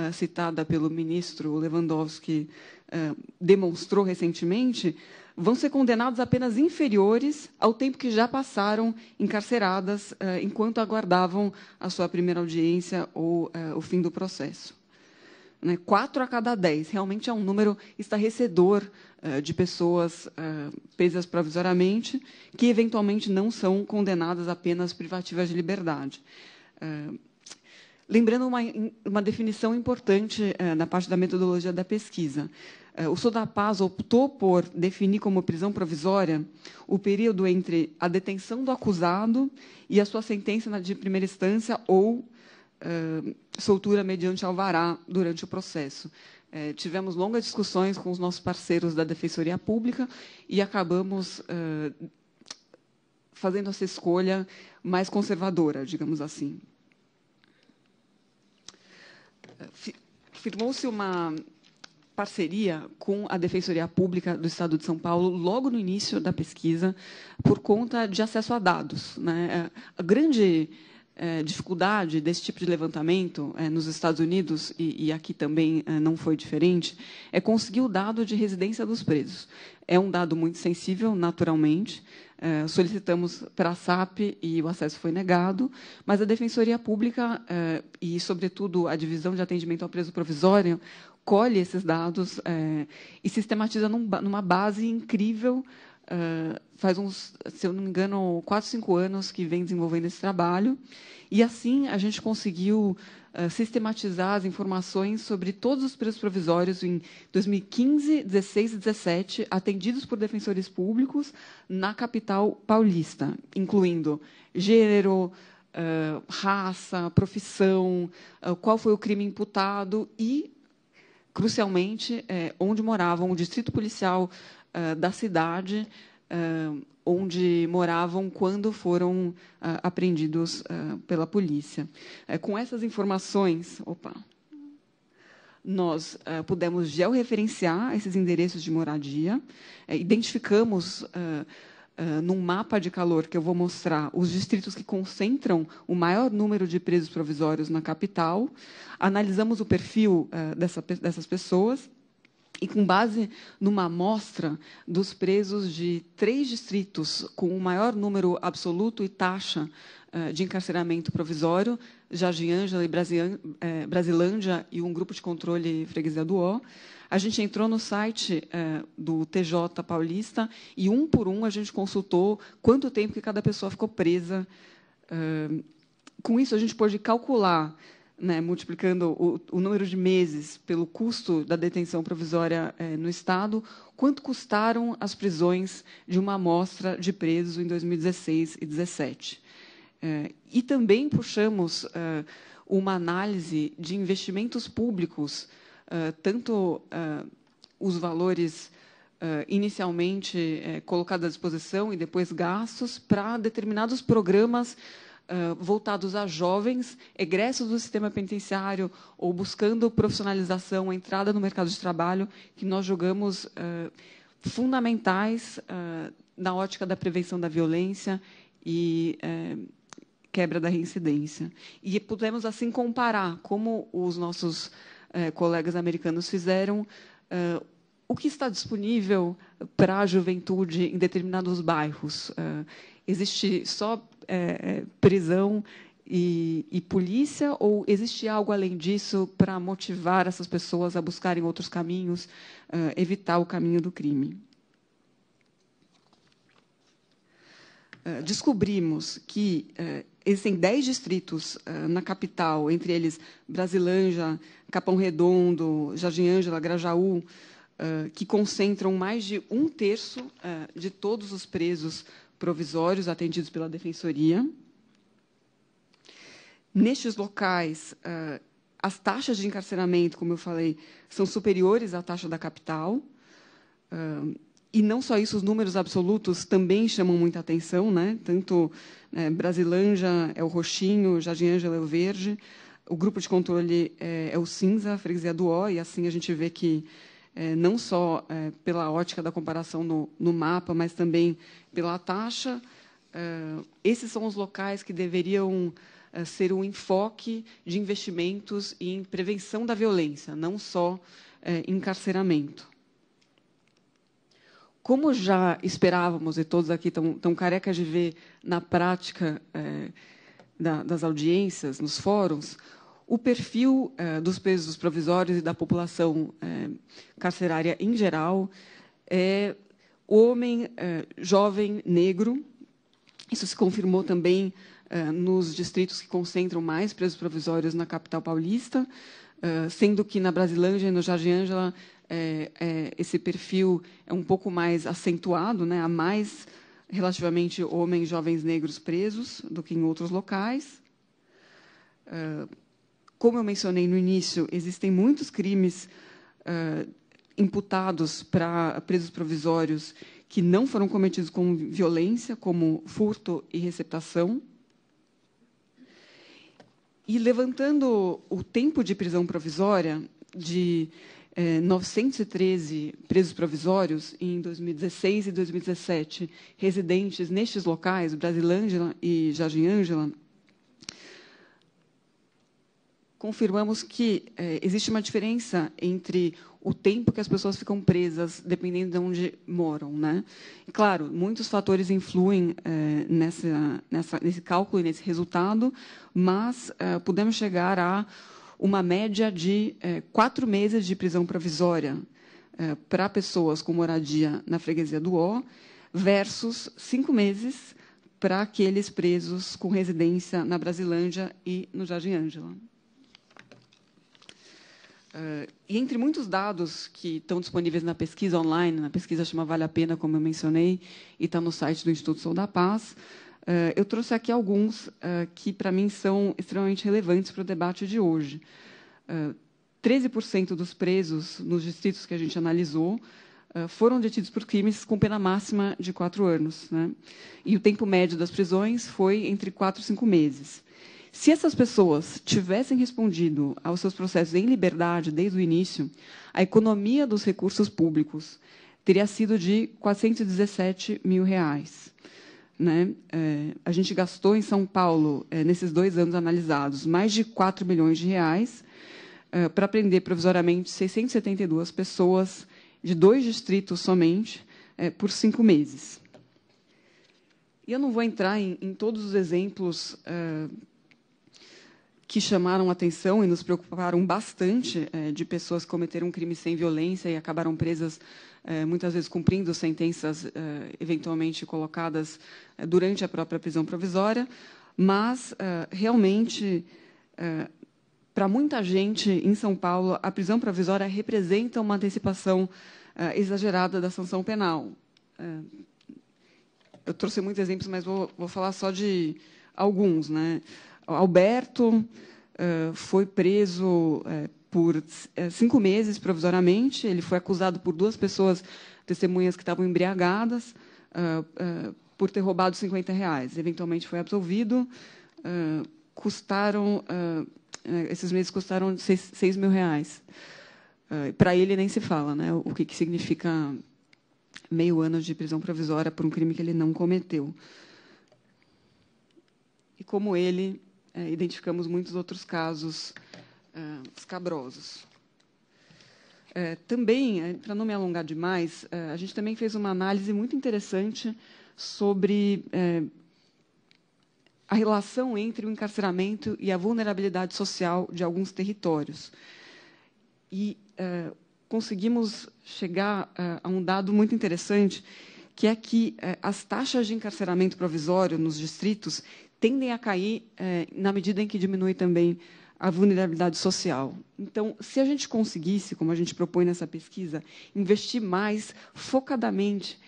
eh, citada pelo ministro Lewandowski eh, demonstrou recentemente, vão ser condenados apenas inferiores ao tempo que já passaram encarceradas eh, enquanto aguardavam a sua primeira audiência ou o fim do processo. Né, quatro a cada dez realmente é um número estarrecedor de pessoas presas provisoriamente que eventualmente não são condenadas apenas privativas de liberdade. Lembrando uma, uma definição importante é, eh, na parte da metodologia da pesquisa. É, o Sodapaz optou por definir como prisão provisória o período entre a detenção do acusado e a sua sentença de primeira instância ou é, soltura mediante alvará durante o processo. É, tivemos longas discussões com os nossos parceiros da Defensoria Pública e acabamos fazendo essa escolha mais conservadora, digamos assim firmou-se uma parceria com a Defensoria Pública do Estado de São Paulo logo no início da pesquisa por conta de acesso a dados. Né? É, a grande é, dificuldade desse tipo de levantamento é, nos Estados Unidos, e, e aqui também é, não foi diferente, é conseguir o dado de residência dos presos. É um dado muito sensível, naturalmente, é, solicitamos para a SAP e o acesso foi negado, mas a Defensoria Pública é, e, sobretudo, a Divisão de Atendimento ao Preso Provisório colhe esses dados é, e sistematiza numa base incrível. faz uns, se eu não me engano, quatro, cinco anos que vem desenvolvendo esse trabalho. E assim a gente conseguiu ah, sistematizar as informações sobre todos os presos provisórios em 2015, 16 e 17 atendidos por defensores públicos na capital paulista, incluindo gênero, ah, raça, profissão, ah, qual foi o crime imputado e, crucialmente, eh, onde moravam, o distrito policial da cidade, onde moravam quando foram ah, apreendidos ah, pela polícia. Eh, com essas informações, opa, nós uh, pudemos georreferenciar esses endereços de moradia, uh, identificamos uh, uh, num mapa de calor que eu vou mostrar os distritos que concentram o maior número de presos provisórios na capital, analisamos o perfil dessa, dessas pessoas e com base numa amostra dos presos de três distritos com o maior número absoluto e taxa eh, de encarceramento provisório, Jardim Ângela e Brasilândia e um grupo de controle freguesia do O, a gente entrou no site eh, do TJ Paulista e, um por um, a gente consultou quanto tempo que cada pessoa ficou presa. Eh, com isso, a gente pôde calcular né, multiplicando o, o, número de meses pelo custo da detenção provisória é, no Estado, quanto custaram as prisões de uma amostra de presos em 2016 e 2017. É, e também puxamos é, uma análise de investimentos públicos, é, tanto é, os valores é, inicialmente colocados à disposição e depois gastos, para determinados programas ah, voltados a jovens, egressos do sistema penitenciário ou buscando profissionalização, entrada no mercado de trabalho, que nós julgamos uh, fundamentais ah, na ótica da prevenção da violência e eh, quebra da reincidência. E pudemos, assim, comparar como os nossos eh, colegas americanos fizeram o que está disponível para a juventude em determinados bairros? Uh, existe só é, é, prisão e, e, polícia? Ou existe algo além disso para motivar essas pessoas a buscarem outros caminhos, é, evitar o caminho do crime? É, descobrimos que existem dez distritos na capital, entre eles Brasilândia, Capão Redondo, Jardim Ângela, Grajaú, que concentram mais de um terço de todos os presos provisórios atendidos pela defensoria. Nestes locais, ah, as taxas de encarceramento, como eu falei, são superiores à taxa da capital. Ah, e não só isso, os números absolutos também chamam muita atenção, né? Tanto é, Brasilândia é o roxinho, Jardim Ângela é o verde, o grupo de controle é, é o cinza, a freguesia do O, e assim a gente vê que é, não só é, pela ótica da comparação no, no, mapa, mas também pela taxa. É, esses são os locais que deveriam é, ser um enfoque de investimentos em prevenção da violência, não só é, encarceramento. Como já esperávamos, e todos aqui estão carecas de ver na prática é, da, das audiências, nos fóruns, o perfil eh, dos presos provisórios e da população eh, carcerária em geral é homem, eh, jovem, negro. Isso se confirmou também nos distritos que concentram mais presos provisórios na capital paulista, sendo que na Brasilândia e no Jardim Ângela esse perfil é um pouco mais acentuado, né? há mais relativamente homens, jovens negros presos do que em outros locais. Uh, como eu mencionei no início, existem muitos crimes uh, imputados para presos provisórios que não foram cometidos com violência, como furto e receptação. E levantando o tempo de prisão provisória de 913 presos provisórios em 2016 e 2017, residentes nestes locais, Brasilândia e Jardim Ângela, confirmamos que é, existe uma diferença entre o tempo que as pessoas ficam presas, dependendo de onde moram, né? claro, muitos fatores influem é, nessa, nessa, nesse cálculo e nesse resultado, mas é, podemos chegar a uma média de é, quatro meses de prisão provisória é, para pessoas com moradia na freguesia do O, versus cinco meses para aqueles presos com residência na Brasilândia e no Jardim Ângela. Uh, e entre muitos dados que estão disponíveis na pesquisa online, na pesquisa chama Vale a Pena, como eu mencionei, e está no site do Instituto Sou da Paz, uh, eu trouxe aqui alguns uh, que, para mim, são extremamente relevantes para o debate de hoje. 13% dos presos nos distritos que a gente analisou foram detidos por crimes com pena máxima de quatro anos. Né? E o tempo médio das prisões foi entre quatro e cinco meses. Se essas pessoas tivessem respondido aos seus processos em liberdade desde o início, a economia dos recursos públicos teria sido de 417 mil reais. Né? É, a gente gastou em São Paulo, é, nesses dois anos analisados, mais de 4 milhões de reais é, para prender provisoriamente 672 pessoas de dois distritos somente é, por cinco meses. E eu não vou entrar em, em todos os exemplos é, que chamaram atenção e nos preocuparam bastante é, de pessoas que cometeram crime sem violência e acabaram presas, é, muitas vezes cumprindo sentenças é, eventualmente colocadas durante a própria prisão provisória, mas realmente. para muita gente em São Paulo, a prisão provisória representa uma antecipação exagerada da sanção penal. eu trouxe muitos exemplos, mas vou, vou falar só de alguns. Né? Alberto eh, foi preso eh, por eh, cinco meses provisoriamente. Ele foi acusado por duas pessoas, testemunhas que estavam embriagadas, por ter roubado 50 reais. Eventualmente foi absolvido. Custaram esses meses custaram seis, seis mil reais. Para ele nem se fala, né? O que, que significa meio ano de prisão provisória por um crime que ele não cometeu. E como ele, é, identificamos muitos outros casos é, escabrosos. É, também, é, para não me alongar demais, é, a gente também fez uma análise muito interessante sobre é, a relação entre o encarceramento e a vulnerabilidade social de alguns territórios. E conseguimos chegar a um dado muito interessante, que é que as taxas de encarceramento provisório nos distritos tendem a cair é, na medida em que diminui também a vulnerabilidade social. Então, se a gente conseguisse, como a gente propõe nessa pesquisa, investir mais focadamente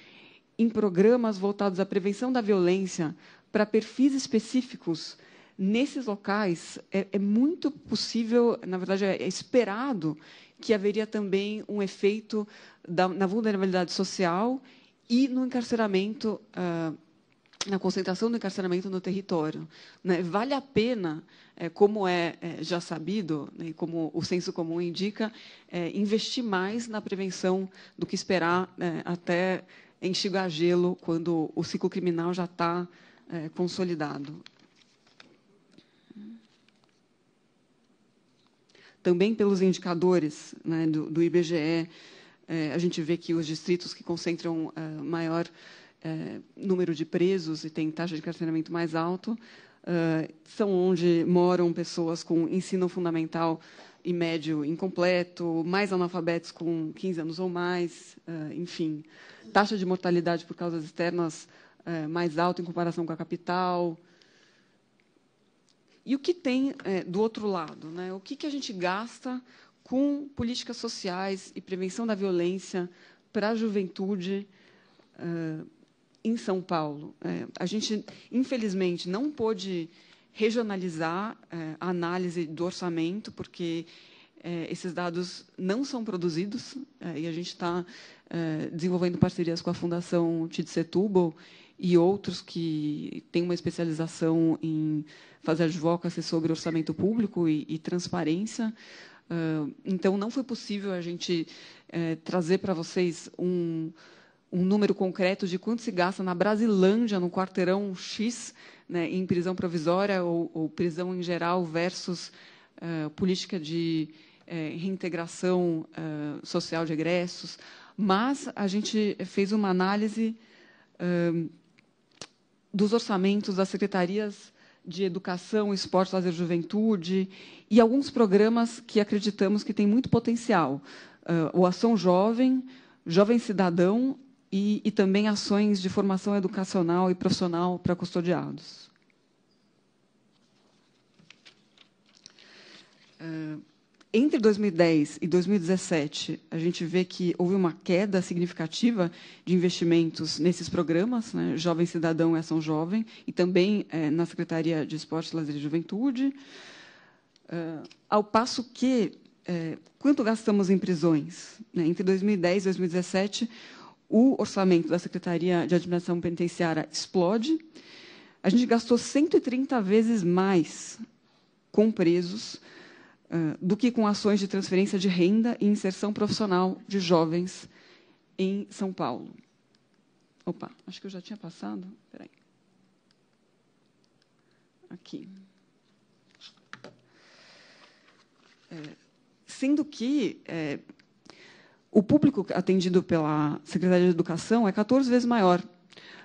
em programas voltados à prevenção da violência para perfis específicos nesses locais, é, é muito possível, na verdade, é, é esperado que haveria também um efeito da, na vulnerabilidade social e no encarceramento. Uh, na concentração do encarceramento no território. Né? Vale a pena, é, como é, é já sabido, né, e como o senso comum indica, é, investir mais na prevenção do que esperar até enxugar gelo quando o ciclo criminal já está consolidado. Também pelos indicadores né, do, IBGE, a gente vê que os distritos que concentram maior é, número de presos e tem taxa de carceramento mais alto, é, são onde moram pessoas com ensino fundamental e médio incompleto, mais analfabetos com 15 anos ou mais, é, enfim. Taxa de mortalidade por causas externas é, mais alta em comparação com a capital. E o que tem do outro lado? Né? O que, que a gente gasta com políticas sociais e prevenção da violência para a juventude? em São Paulo. É, a gente, infelizmente, não pôde regionalizar é, a análise do orçamento, porque é, esses dados não são produzidos, é, e a gente está é, desenvolvendo parcerias com a Fundação Setúbal e outros que têm uma especialização em fazer advocacy sobre orçamento público e, e transparência. É, então, não foi possível a gente trazer para vocês um um número concreto de quanto se gasta na Brasilândia, no quarteirão X, né, em prisão provisória ou, ou, prisão em geral versus uh, política de uh, reintegração uh, social de egressos. Mas a gente fez uma análise dos orçamentos das secretarias de Educação, Esporte, Lazer e Juventude e alguns programas que acreditamos que têm muito potencial. o Ação Jovem, Jovem Cidadão e, e também ações de formação educacional e profissional para custodiados. Eh, entre 2010 e 2017, a gente vê que houve uma queda significativa de investimentos nesses programas, né? Jovem Cidadão e é Ação Jovem, e também é, na Secretaria de Esporte, Lazer e Juventude. Uh, ao passo que, é, quanto gastamos em prisões? Né? Entre 2010 e 2017, o orçamento da Secretaria de Administração Penitenciária explode. A gente gastou 130 vezes mais com presos uh, do que com ações de transferência de renda e inserção profissional de jovens em São Paulo. Opa, acho que eu já tinha passado. Peraí. Aqui. É, sendo que é, o público atendido pela Secretaria de Educação é 14 vezes maior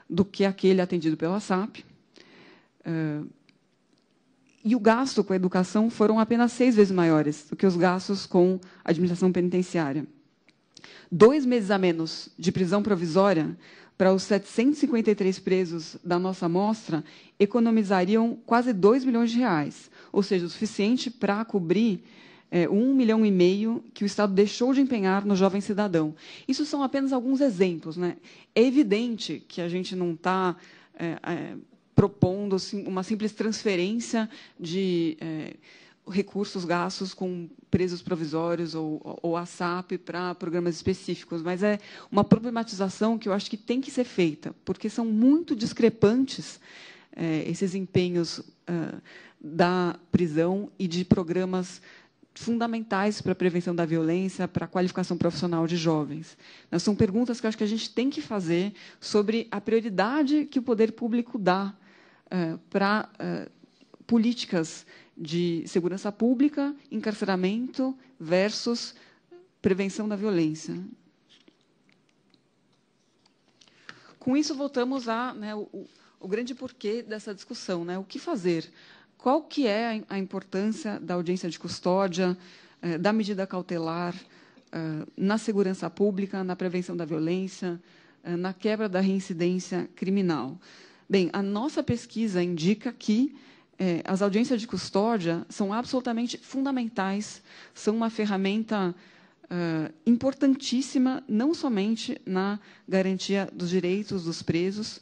do que aquele atendido pela SAP. Eh, e o gasto com a educação foram apenas seis vezes maiores do que os gastos com a administração penitenciária. Dois meses a menos de prisão provisória para os 753 presos da nossa amostra economizariam quase 2 milhões de reais, ou seja, o suficiente para cobrir é, um milhão e meio que o Estado deixou de empenhar no jovem cidadão. Isso são apenas alguns exemplos. Né? É evidente que a gente não está é, é, propondo assim, uma simples transferência de é, recursos gastos com presos provisórios ou, ou a SAP para programas específicos, mas é uma problematização que eu acho que tem que ser feita, porque são muito discrepantes é, esses empenhos da prisão e de programas fundamentais para a prevenção da violência, para a qualificação profissional de jovens. Né, são perguntas que acho que a gente tem que fazer sobre a prioridade que o poder público dá eh, para eh, políticas de segurança pública, encarceramento versus prevenção da violência. Com isso, voltamos ao né, o, o grande porquê dessa discussão, né? O que fazer? qual que é a importância da audiência de custódia, eh, da medida cautelar eh, na segurança pública, na prevenção da violência, eh, na quebra da reincidência criminal. Bem, a nossa pesquisa indica que as audiências de custódia são absolutamente fundamentais, são uma ferramenta importantíssima, não somente na garantia dos direitos dos presos,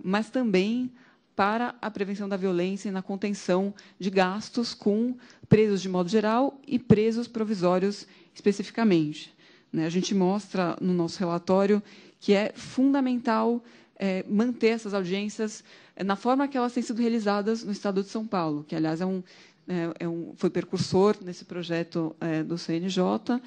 mas também para a prevenção da violência e na contenção de gastos com presos de modo geral e presos provisórios especificamente. Né? A gente mostra no nosso relatório que é fundamental é, manter essas audiências é, na forma que elas têm sido realizadas no Estado de São Paulo, que, aliás, é um, é, é um, foi precursor nesse projeto do CNJ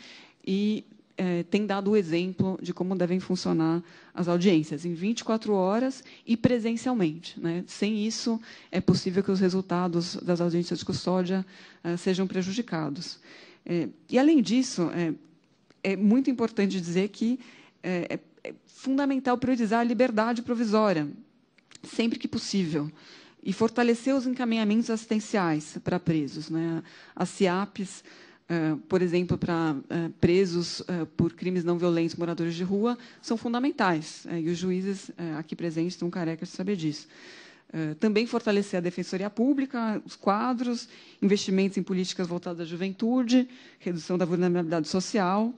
e é, tem dado o exemplo de como devem funcionar as audiências, em 24 horas e presencialmente. Né? Sem isso, é possível que os resultados das audiências de custódia é, sejam prejudicados. É, e, além disso, é, muito importante dizer que é, é fundamental priorizar a liberdade provisória, sempre que possível e fortalecer os encaminhamentos assistenciais para presos. Né? As CIAPs é, por exemplo, para é, presos é, por crimes não violentos, moradores de rua, são fundamentais. E os juízes aqui presentes estão carecas de saber disso. Também fortalecer a defensoria pública, os quadros, investimentos em políticas voltadas à juventude, redução da vulnerabilidade social.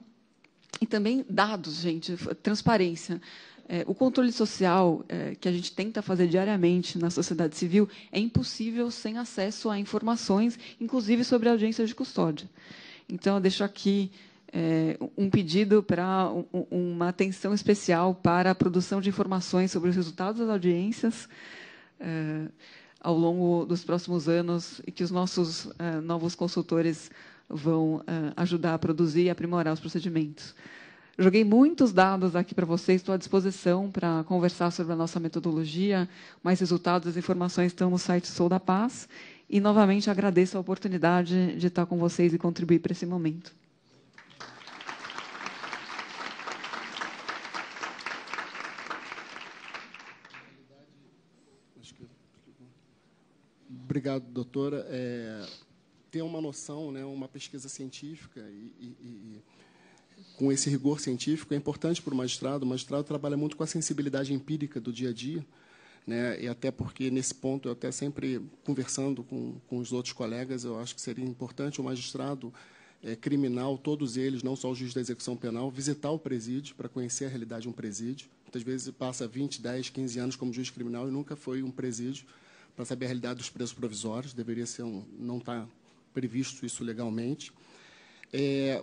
E também dados, gente, transparência. É, o controle social é, que a gente tenta fazer diariamente na sociedade civil é impossível sem acesso a informações, inclusive sobre audiências de custódia. Então, eu deixo aqui é, um pedido para um, uma atenção especial para a produção de informações sobre os resultados das audiências é, ao longo dos próximos anos e que os nossos é, novos consultores vão é, ajudar a produzir e aprimorar os procedimentos. Joguei muitos dados aqui para vocês, estou à disposição para conversar sobre a nossa metodologia. Mais resultados, as informações estão no site Sou da Paz. E, novamente, agradeço a oportunidade de estar com vocês e contribuir para esse momento. Obrigado, doutora. É, ter uma noção, né, uma pesquisa científica e, e, e com esse rigor científico é importante para o magistrado. O magistrado trabalha muito com a sensibilidade empírica do dia a dia, né? e até porque, nesse ponto, eu até sempre conversando com, com os outros colegas, eu acho que seria importante o magistrado é, criminal, todos eles, não só o juiz da execução penal, visitar o presídio para conhecer a realidade de um presídio. Muitas vezes passa 20, 10, 15 anos como juiz criminal e nunca foi um presídio para saber a realidade dos presos provisórios. Deveria ser um, não está previsto isso legalmente. É,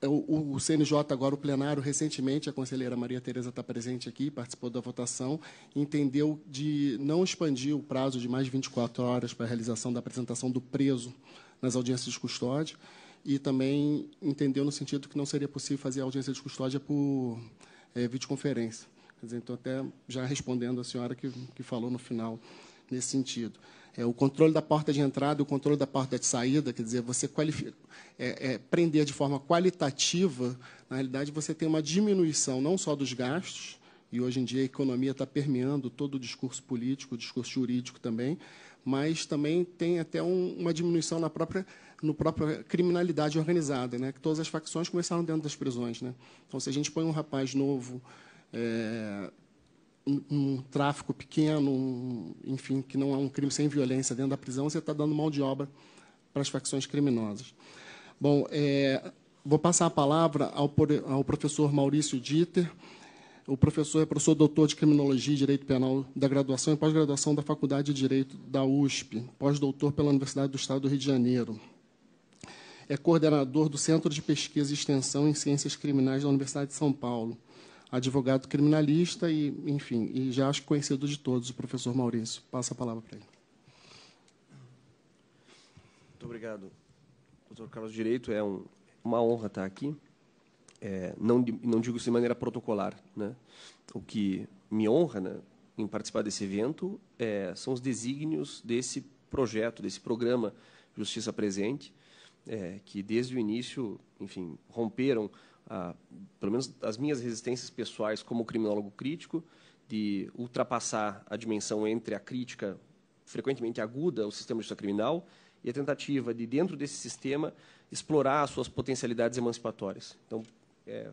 é, o, o, CNJ, agora o plenário, recentemente, a conselheira Maria Tereza está presente aqui, participou da votação, entendeu de não expandir o prazo de mais 24 horas para a realização da apresentação do preso nas audiências de custódia e também entendeu no sentido que não seria possível fazer a audiência de custódia por é, videoconferência. Quer dizer, então, até já respondendo à senhora que, que falou no final nesse sentido. É, o controle da porta de entrada e o controle da porta de saída, quer dizer, você qualifica, é, é, prender de forma qualitativa, na realidade você tem uma diminuição não só dos gastos, e hoje em dia a economia está permeando todo o discurso político, o discurso jurídico também, mas também tem até um, uma diminuição na própria no criminalidade organizada, né? Que todas as facções começaram dentro das prisões, né? Então, se a gente põe um rapaz novo é, um, tráfico pequeno, um, enfim, que não é um crime sem violência dentro da prisão, você está dando mão de obra para as facções criminosas. Bom, é, vou passar a palavra ao, ao professor Maurício Dieter. O professor é professor doutor de Criminologia e Direito Penal da graduação e pós-graduação da Faculdade de Direito da USP, pós-doutor pela Universidade do Estado do Rio de Janeiro. É coordenador do Centro de Pesquisa e Extensão em Ciências Criminais da Universidade de São Paulo advogado criminalista e, enfim, e já acho conhecido de todos, o professor Maurício. Passa a palavra para ele. Muito obrigado. Doutor Carlos Direito, é um, uma honra estar aqui. É, não, não digo isso de maneira protocolar. Né? O que me honra né, em participar desse evento é, são os desígnios desse projeto, desse programa Justiça Presente, é, que desde o início, enfim, romperam a, pelo menos as minhas resistências pessoais como criminólogo crítico, de ultrapassar a dimensão entre a crítica frequentemente aguda ao sistema de justiça criminal e a tentativa de, dentro desse sistema, explorar as suas potencialidades emancipatórias. Então, é,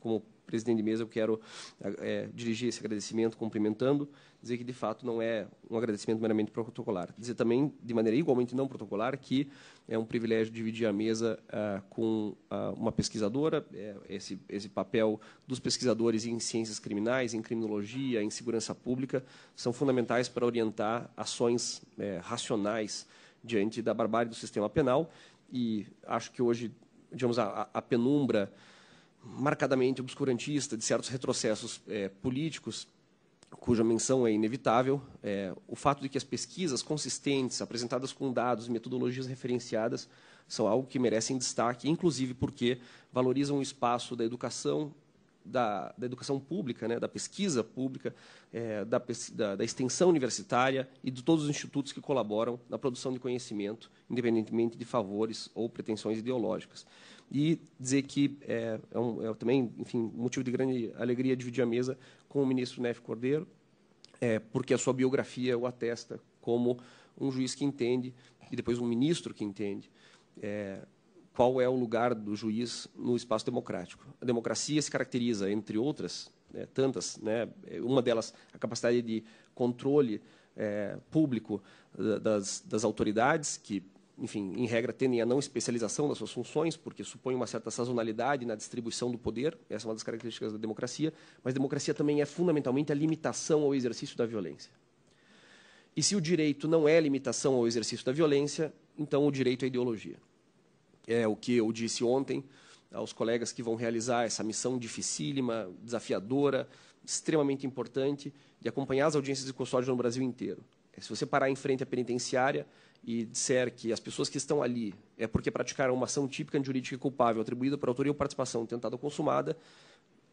como presidente de mesa, eu quero ah, é, dirigir esse agradecimento, cumprimentando, dizer que, de fato, não é um agradecimento meramente protocolar. Dizer também, de maneira igualmente não protocolar, que é um privilégio dividir a mesa ah, com ah, uma pesquisadora, é, esse, esse papel dos pesquisadores em ciências criminais, em criminologia, em segurança pública, são fundamentais para orientar ações é, racionais diante da barbárie do sistema penal, e acho que hoje, digamos, a, a penumbra marcadamente obscurantista, de certos retrocessos é, políticos, cuja menção é inevitável, é, o fato de que as pesquisas consistentes, apresentadas com dados e metodologias referenciadas, são algo que merecem destaque, inclusive porque valorizam o espaço da educação, da, da educação pública, né, da pesquisa pública, é, da, da, da, extensão universitária e de todos os institutos que colaboram na produção de conhecimento, independentemente de favores ou pretensões ideológicas. E dizer que é, é, um, é também, enfim, motivo de grande alegria dividir a mesa com o ministro Nef Cordeiro, é, porque a sua biografia o atesta como um juiz que entende e depois um ministro que entende. É, qual é o lugar do juiz no espaço democrático. A democracia se caracteriza, entre outras, né, tantas, né, uma delas a capacidade de controle é, público eh, das, das autoridades, que enfim, em regra, tendem à não especialização das suas funções, porque supõe uma certa sazonalidade na distribuição do poder, essa é uma das características da democracia, mas democracia também é fundamentalmente a limitação ao exercício da violência. E se o direito não é limitação ao exercício da violência, então o direito é ideologia é o que eu disse ontem aos colegas que vão realizar essa missão dificílima, desafiadora, extremamente importante, de acompanhar as audiências de custódia no Brasil inteiro. É, se você parar em frente à penitenciária e disser que as pessoas que estão ali é porque praticaram uma ação típica jurídica culpável atribuída por autoria ou participação tentada ou consumada,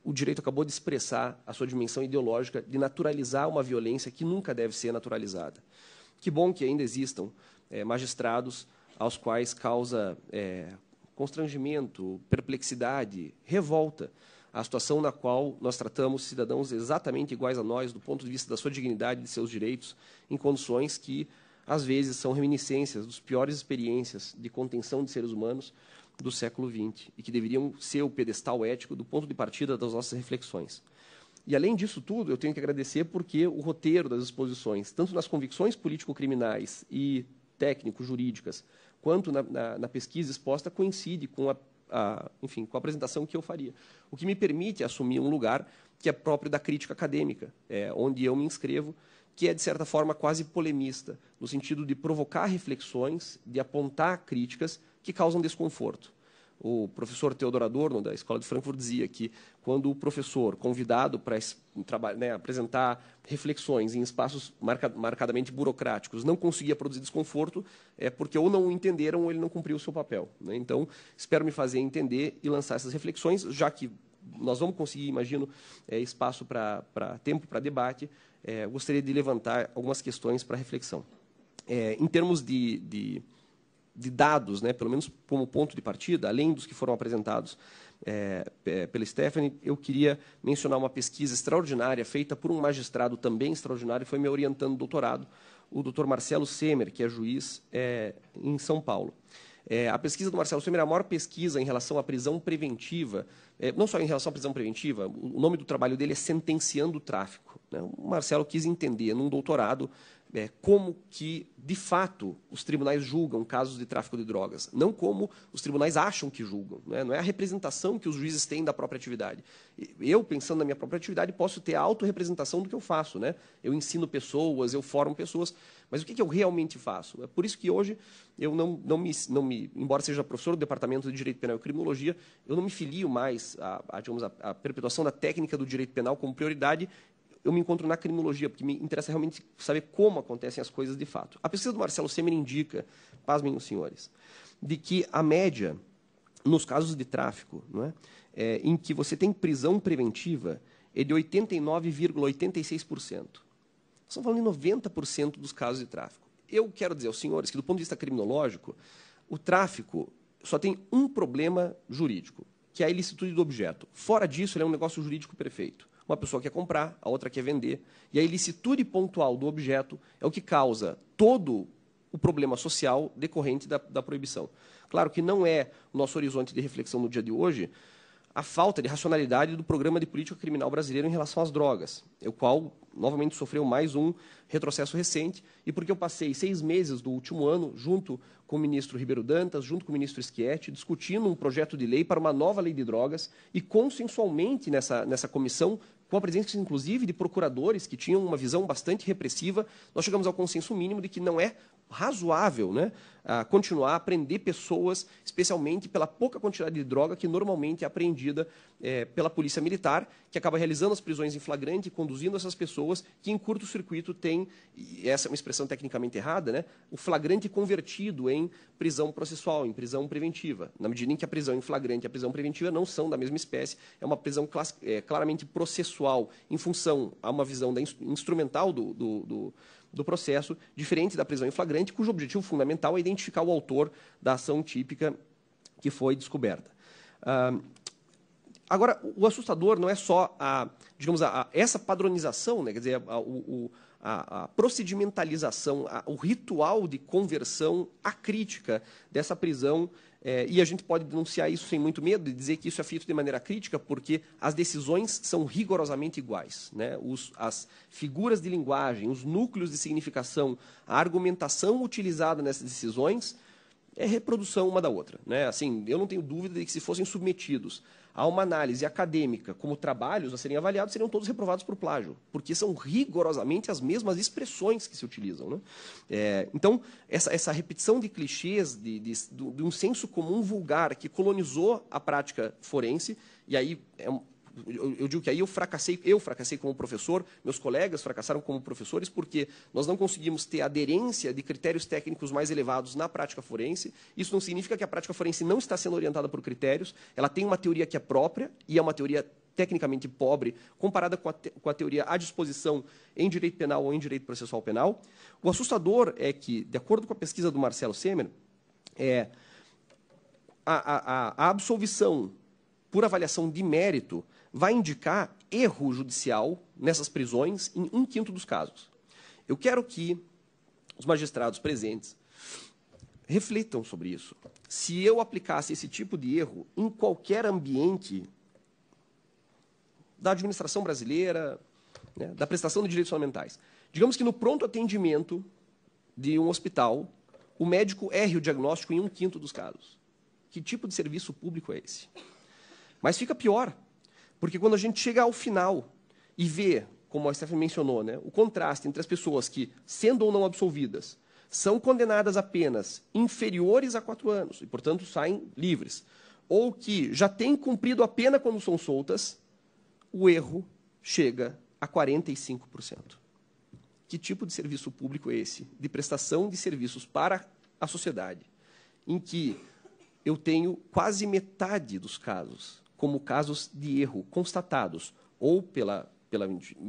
o direito acabou de expressar a sua dimensão ideológica de naturalizar uma violência que nunca deve ser naturalizada. Que bom que ainda existam é, magistrados aos quais causa é, constrangimento, perplexidade, revolta. A situação na qual nós tratamos cidadãos exatamente iguais a nós, do ponto de vista da sua dignidade, e de seus direitos, em condições que, às vezes, são reminiscências dos piores experiências de contenção de seres humanos do século XX e que deveriam ser o pedestal ético do ponto de partida das nossas reflexões. E, além disso tudo, eu tenho que agradecer porque o roteiro das exposições, tanto nas convicções político-criminais e técnico-jurídicas, quanto na, na, na pesquisa exposta coincide com a, a, enfim, com a apresentação que eu faria. O que me permite assumir um lugar que é próprio da crítica acadêmica, é, onde eu me inscrevo, que é, de certa forma, quase polemista, no sentido de provocar reflexões, de apontar críticas que causam desconforto. O professor Teodoro Adorno, da Escola de Frankfurt, dizia que quando o professor, convidado para né, apresentar reflexões em espaços marca, marcadamente burocráticos, não conseguia produzir desconforto, é porque ou não entenderam ou ele não cumpriu o seu papel. Né? Então, espero me fazer entender e lançar essas reflexões, já que nós vamos conseguir, imagino, é, espaço para tempo para debate, é, gostaria de levantar algumas questões para reflexão. É, em termos de, de de dados, né, pelo menos como ponto de partida, além dos que foram apresentados é, pela Stephanie, eu queria mencionar uma pesquisa extraordinária feita por um magistrado também extraordinário, foi me orientando no doutorado, o Dr. Marcelo Semer, que é juiz é, em São Paulo. É, a pesquisa do Marcelo Semer é a maior pesquisa em relação à prisão preventiva, é, não só em relação à prisão preventiva, o nome do trabalho dele é Sentenciando o Tráfico. Né? O Marcelo quis entender, num doutorado, é, como que, de fato, os tribunais julgam casos de tráfico de drogas, não como os tribunais acham que julgam. Né? Não é a representação que os juízes têm da própria atividade. Eu, pensando na minha própria atividade, posso ter a autorrepresentação do que eu faço. Né? Eu ensino pessoas, eu formo pessoas, mas o que, que eu realmente faço? É por isso que hoje eu não, não, me, não me, embora seja professor do Departamento de Direito Penal e Criminologia, eu não me filio mais à, à perpetuação da técnica do direito penal como prioridade eu me encontro na criminologia, porque me interessa realmente saber como acontecem as coisas de fato. A pesquisa do Marcelo Semer indica, pasmem os senhores, de que a média, nos casos de tráfico, não é, é em que você tem prisão preventiva, é de 89,86%. Estamos falando de 90% dos casos de tráfico. Eu quero dizer aos senhores que, do ponto de vista criminológico, o tráfico só tem um problema jurídico, que é a ilicitude do objeto. Fora disso, ele é um negócio jurídico perfeito. Uma pessoa quer comprar, a outra quer vender. E a ilicitude pontual do objeto é o que causa todo o problema social decorrente da, da proibição. Claro que não é o nosso horizonte de reflexão no dia de hoje a falta de racionalidade do programa de política criminal brasileiro em relação às drogas, é o qual novamente sofreu mais um retrocesso recente, e porque eu passei seis meses do último ano junto com o ministro Ribeiro Dantas, junto com o ministro Schietti, discutindo um projeto de lei para uma nova lei de drogas, e consensualmente nessa, nessa comissão com a presença, inclusive, de procuradores que tinham uma visão bastante repressiva, nós chegamos ao consenso mínimo de que não é razoável né, a continuar a prender pessoas, especialmente pela pouca quantidade de droga que normalmente é apreendida é, pela polícia militar, que acaba realizando as prisões em flagrante e conduzindo essas pessoas que em curto-circuito tem, essa é uma expressão tecnicamente errada, né, o flagrante convertido em prisão processual, em prisão preventiva. Na medida em que a prisão em flagrante e a prisão preventiva não são da mesma espécie, é uma prisão é, claramente processual, em função a uma visão da, instrumental do, do, do do processo, diferente da prisão em flagrante, cujo objetivo fundamental é identificar o autor da ação típica que foi descoberta. Ah, agora, o assustador não é só a, digamos, a, a essa padronização, né? quer dizer, a, o, a, a procedimentalização, o ritual de conversão acrítica dessa prisão é, e a gente pode denunciar isso sem muito medo e dizer que isso é feito de maneira crítica, porque as decisões são rigorosamente iguais. Né? Os, as figuras de linguagem, os núcleos de significação, a argumentação utilizada nessas decisões é reprodução uma da outra. Né? Assim, eu não tenho dúvida de que se fossem submetidos a uma análise acadêmica como trabalhos a serem avaliados, seriam todos reprovados por plágio, porque são rigorosamente as mesmas expressões que se utilizam. Né? É, então, essa, essa repetição de clichês, de, de, de um senso comum vulgar que colonizou a prática forense, e aí é um, eu, eu digo que aí eu fracassei, eu fracassei como professor, meus colegas fracassaram como professores, porque nós não conseguimos ter aderência de critérios técnicos mais elevados na prática forense. Isso não significa que a prática forense não está sendo orientada por critérios, ela tem uma teoria que é própria e é uma teoria tecnicamente pobre, comparada com a, te, com a, teoria à disposição em direito penal ou em direito processual penal. O assustador é que, de acordo com a pesquisa do Marcelo Semer, é, a, a, a absolvição por avaliação de mérito vai indicar erro judicial nessas prisões em um quinto dos casos. Eu quero que os magistrados presentes reflitam sobre isso. Se eu aplicasse esse tipo de erro em qualquer ambiente da administração brasileira, né, da prestação de direitos fundamentais, digamos que no pronto atendimento de um hospital, o médico erre o diagnóstico em um quinto dos casos. Que tipo de serviço público é esse? Mas fica pior, porque quando a gente chega ao final e vê, como a Stephanie mencionou, né, o contraste entre as pessoas que, sendo ou não absolvidas, são condenadas a penas inferiores a quatro anos e, portanto, saem livres, ou que já têm cumprido a pena quando são soltas, o erro chega a 45%. Que tipo de serviço público é esse? De prestação de serviços para a sociedade, em que eu tenho quase metade dos casos como casos de erro constatados ou pela, pela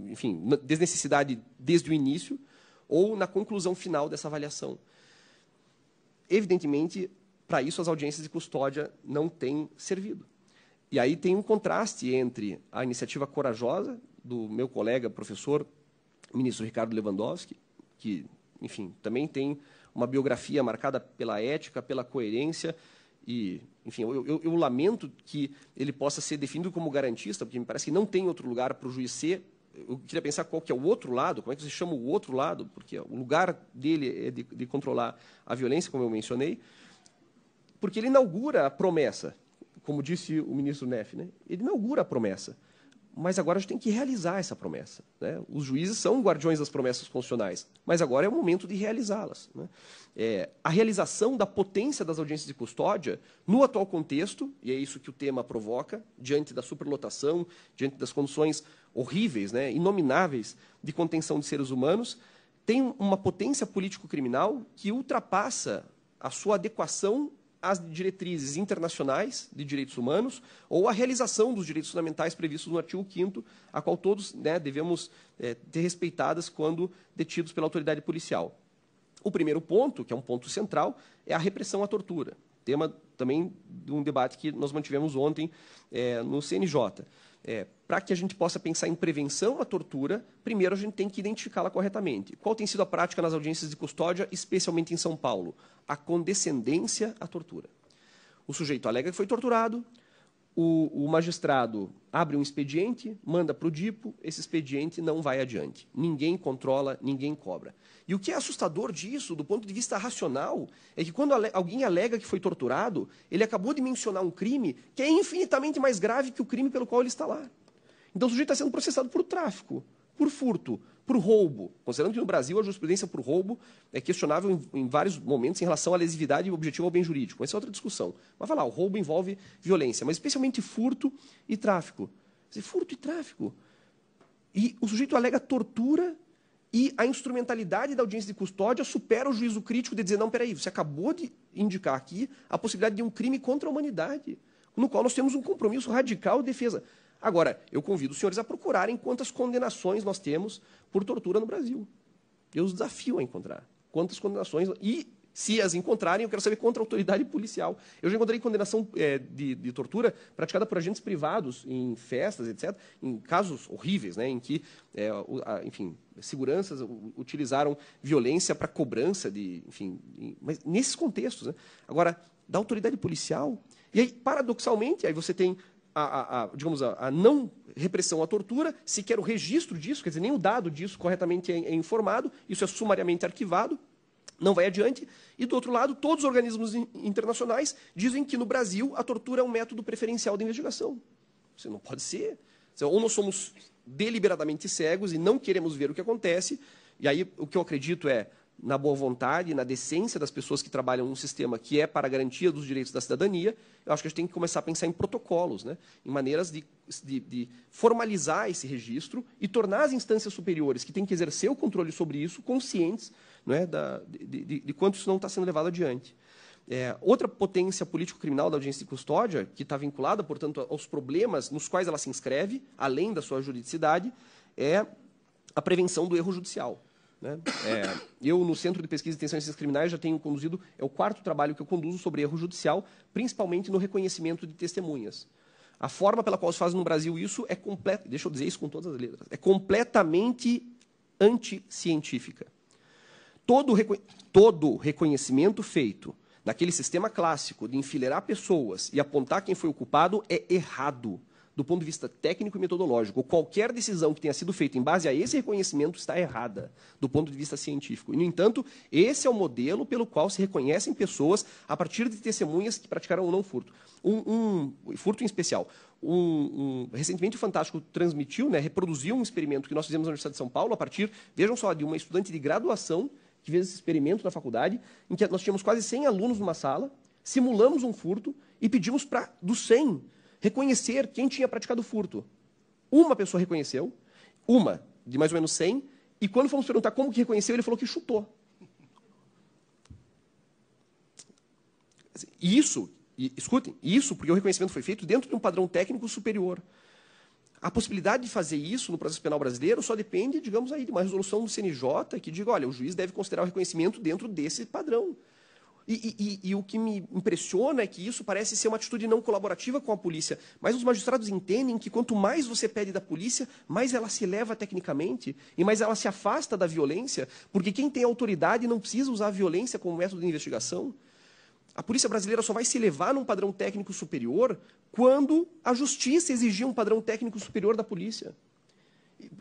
enfim, desnecessidade desde o início ou na conclusão final dessa avaliação. Evidentemente, para isso as audiências de custódia não têm servido. E aí tem um contraste entre a iniciativa corajosa do meu colega professor, ministro Ricardo Lewandowski, que, enfim, também tem uma biografia marcada pela ética, pela coerência, e enfim, eu, eu, eu, lamento que ele possa ser definido como garantista, porque me parece que não tem outro lugar para o juiz ser. Eu queria pensar qual que é o outro lado, como é que você chama o outro lado, porque o lugar dele é de, de controlar a violência, como eu mencionei, porque ele inaugura a promessa, como disse o ministro Neff, né? ele inaugura a promessa. Mas agora a gente tem que realizar essa promessa. Né? Os juízes são guardiões das promessas constitucionais, mas agora é o momento de realizá-las. Né? É, a realização da potência das audiências de custódia, no atual contexto, e é isso que o tema provoca, diante da superlotação, diante das condições horríveis, né, inomináveis de contenção de seres humanos, tem uma potência político-criminal que ultrapassa a sua adequação as diretrizes internacionais de direitos humanos ou a realização dos direitos fundamentais previstos no artigo 5 a qual todos né, devemos é, ter respeitadas quando detidos pela autoridade policial. O primeiro ponto, que é um ponto central, é a repressão à tortura, tema também de um debate que nós mantivemos ontem é, no CNJ. É, para que a gente possa pensar em prevenção à tortura, primeiro a gente tem que identificá-la corretamente. Qual tem sido a prática nas audiências de custódia, especialmente em São Paulo? A condescendência à tortura. O sujeito alega que foi torturado, o, o magistrado abre um expediente, manda para o DIPO, esse expediente não vai adiante. Ninguém controla, ninguém cobra. E o que é assustador disso, do ponto de vista racional, é que quando alguém alega que foi torturado, ele acabou de mencionar um crime que é infinitamente mais grave que o crime pelo qual ele está lá. Então o sujeito está sendo processado por tráfico, por furto, por roubo. Considerando que no Brasil a jurisprudência por roubo é questionável em, em vários momentos em relação à lesividade e objetivo ao bem jurídico. Essa é outra discussão. Mas vai lá, o roubo envolve violência, mas especialmente furto e tráfico. Dizer, furto e tráfico. E o sujeito alega tortura e a instrumentalidade da audiência de custódia supera o juízo crítico de dizer, não, peraí, você acabou de indicar aqui a possibilidade de um crime contra a humanidade, no qual nós temos um compromisso radical de defesa. Agora, eu convido os senhores a procurarem quantas condenações nós temos por tortura no Brasil. Eu os desafio a encontrar. Quantas condenações. E, se as encontrarem, eu quero saber contra a autoridade policial. Eu já encontrei condenação é, de, de, tortura praticada por agentes privados em festas, etc., em casos horríveis, né, em que, é, enfim, seguranças utilizaram violência para cobrança de. Enfim, em, mas nesses contextos. Né? Agora, da autoridade policial. E aí, paradoxalmente, aí você tem a, a, a digamos, a, a, não repressão à tortura, sequer o registro disso, quer dizer, nem o dado disso corretamente é, é informado, isso é sumariamente arquivado, não vai adiante. E, do outro lado, todos os organismos internacionais dizem que no Brasil a tortura é um método preferencial de investigação. Isso não pode ser. É, ou nós somos deliberadamente cegos e não queremos ver o que acontece, e aí o que eu acredito é na boa vontade, na decência das pessoas que trabalham num sistema que é para a garantia dos direitos da cidadania, eu acho que a gente tem que começar a pensar em protocolos, né? em maneiras de, de, de formalizar esse registro e tornar as instâncias superiores que têm que exercer o controle sobre isso conscientes é, da, de, de, de quanto isso não está sendo levado adiante. É, outra potência político-criminal da audiência de custódia, que está vinculada, portanto, aos problemas nos quais ela se inscreve, além da sua juridicidade, é a prevenção do erro judicial. Né? É, eu, no Centro de Pesquisa e Extensão em Ciências Criminais, já tenho conduzido, é o quarto trabalho que eu conduzo sobre erro judicial, principalmente no reconhecimento de testemunhas. A forma pela qual se faz no Brasil isso é completa, deixa eu dizer isso com todas as letras, é completamente anticientífica. Todo, reco todo reconhecimento feito naquele sistema clássico de enfileirar pessoas e apontar quem foi o culpado é errado do ponto de vista técnico e metodológico. Qualquer decisão que tenha sido feita em base a esse reconhecimento está errada, do ponto de vista científico. E, no entanto, esse é o modelo pelo qual se reconhecem pessoas a partir de testemunhas que praticaram ou não furto. Um, um furto em especial. Um, um, recentemente o Fantástico transmitiu, né, reproduziu um experimento que nós fizemos na Universidade de São Paulo a partir, vejam só, de uma estudante de graduação que fez esse experimento na faculdade, em que nós tínhamos quase 100 alunos numa sala, simulamos um furto e pedimos para, dos 100, reconhecer quem tinha praticado o furto. Uma pessoa reconheceu, uma, de mais ou menos 100, e quando fomos perguntar como que reconheceu, ele falou que chutou. Assim, isso, e, escutem, isso porque o reconhecimento foi feito dentro de um padrão técnico superior. A possibilidade de fazer isso no processo penal brasileiro só depende, digamos aí, de uma resolução do CNJ que diga, olha, o juiz deve considerar o reconhecimento dentro desse padrão. E, e, e, o que me impressiona é que isso parece ser uma atitude não colaborativa com a polícia. Mas os magistrados entendem que quanto mais você pede da polícia, mais ela se eleva tecnicamente e mais ela se afasta da violência, porque quem tem autoridade não precisa usar a violência como método de investigação. A polícia brasileira só vai se elevar num padrão técnico superior quando a justiça exigir um padrão técnico superior da polícia.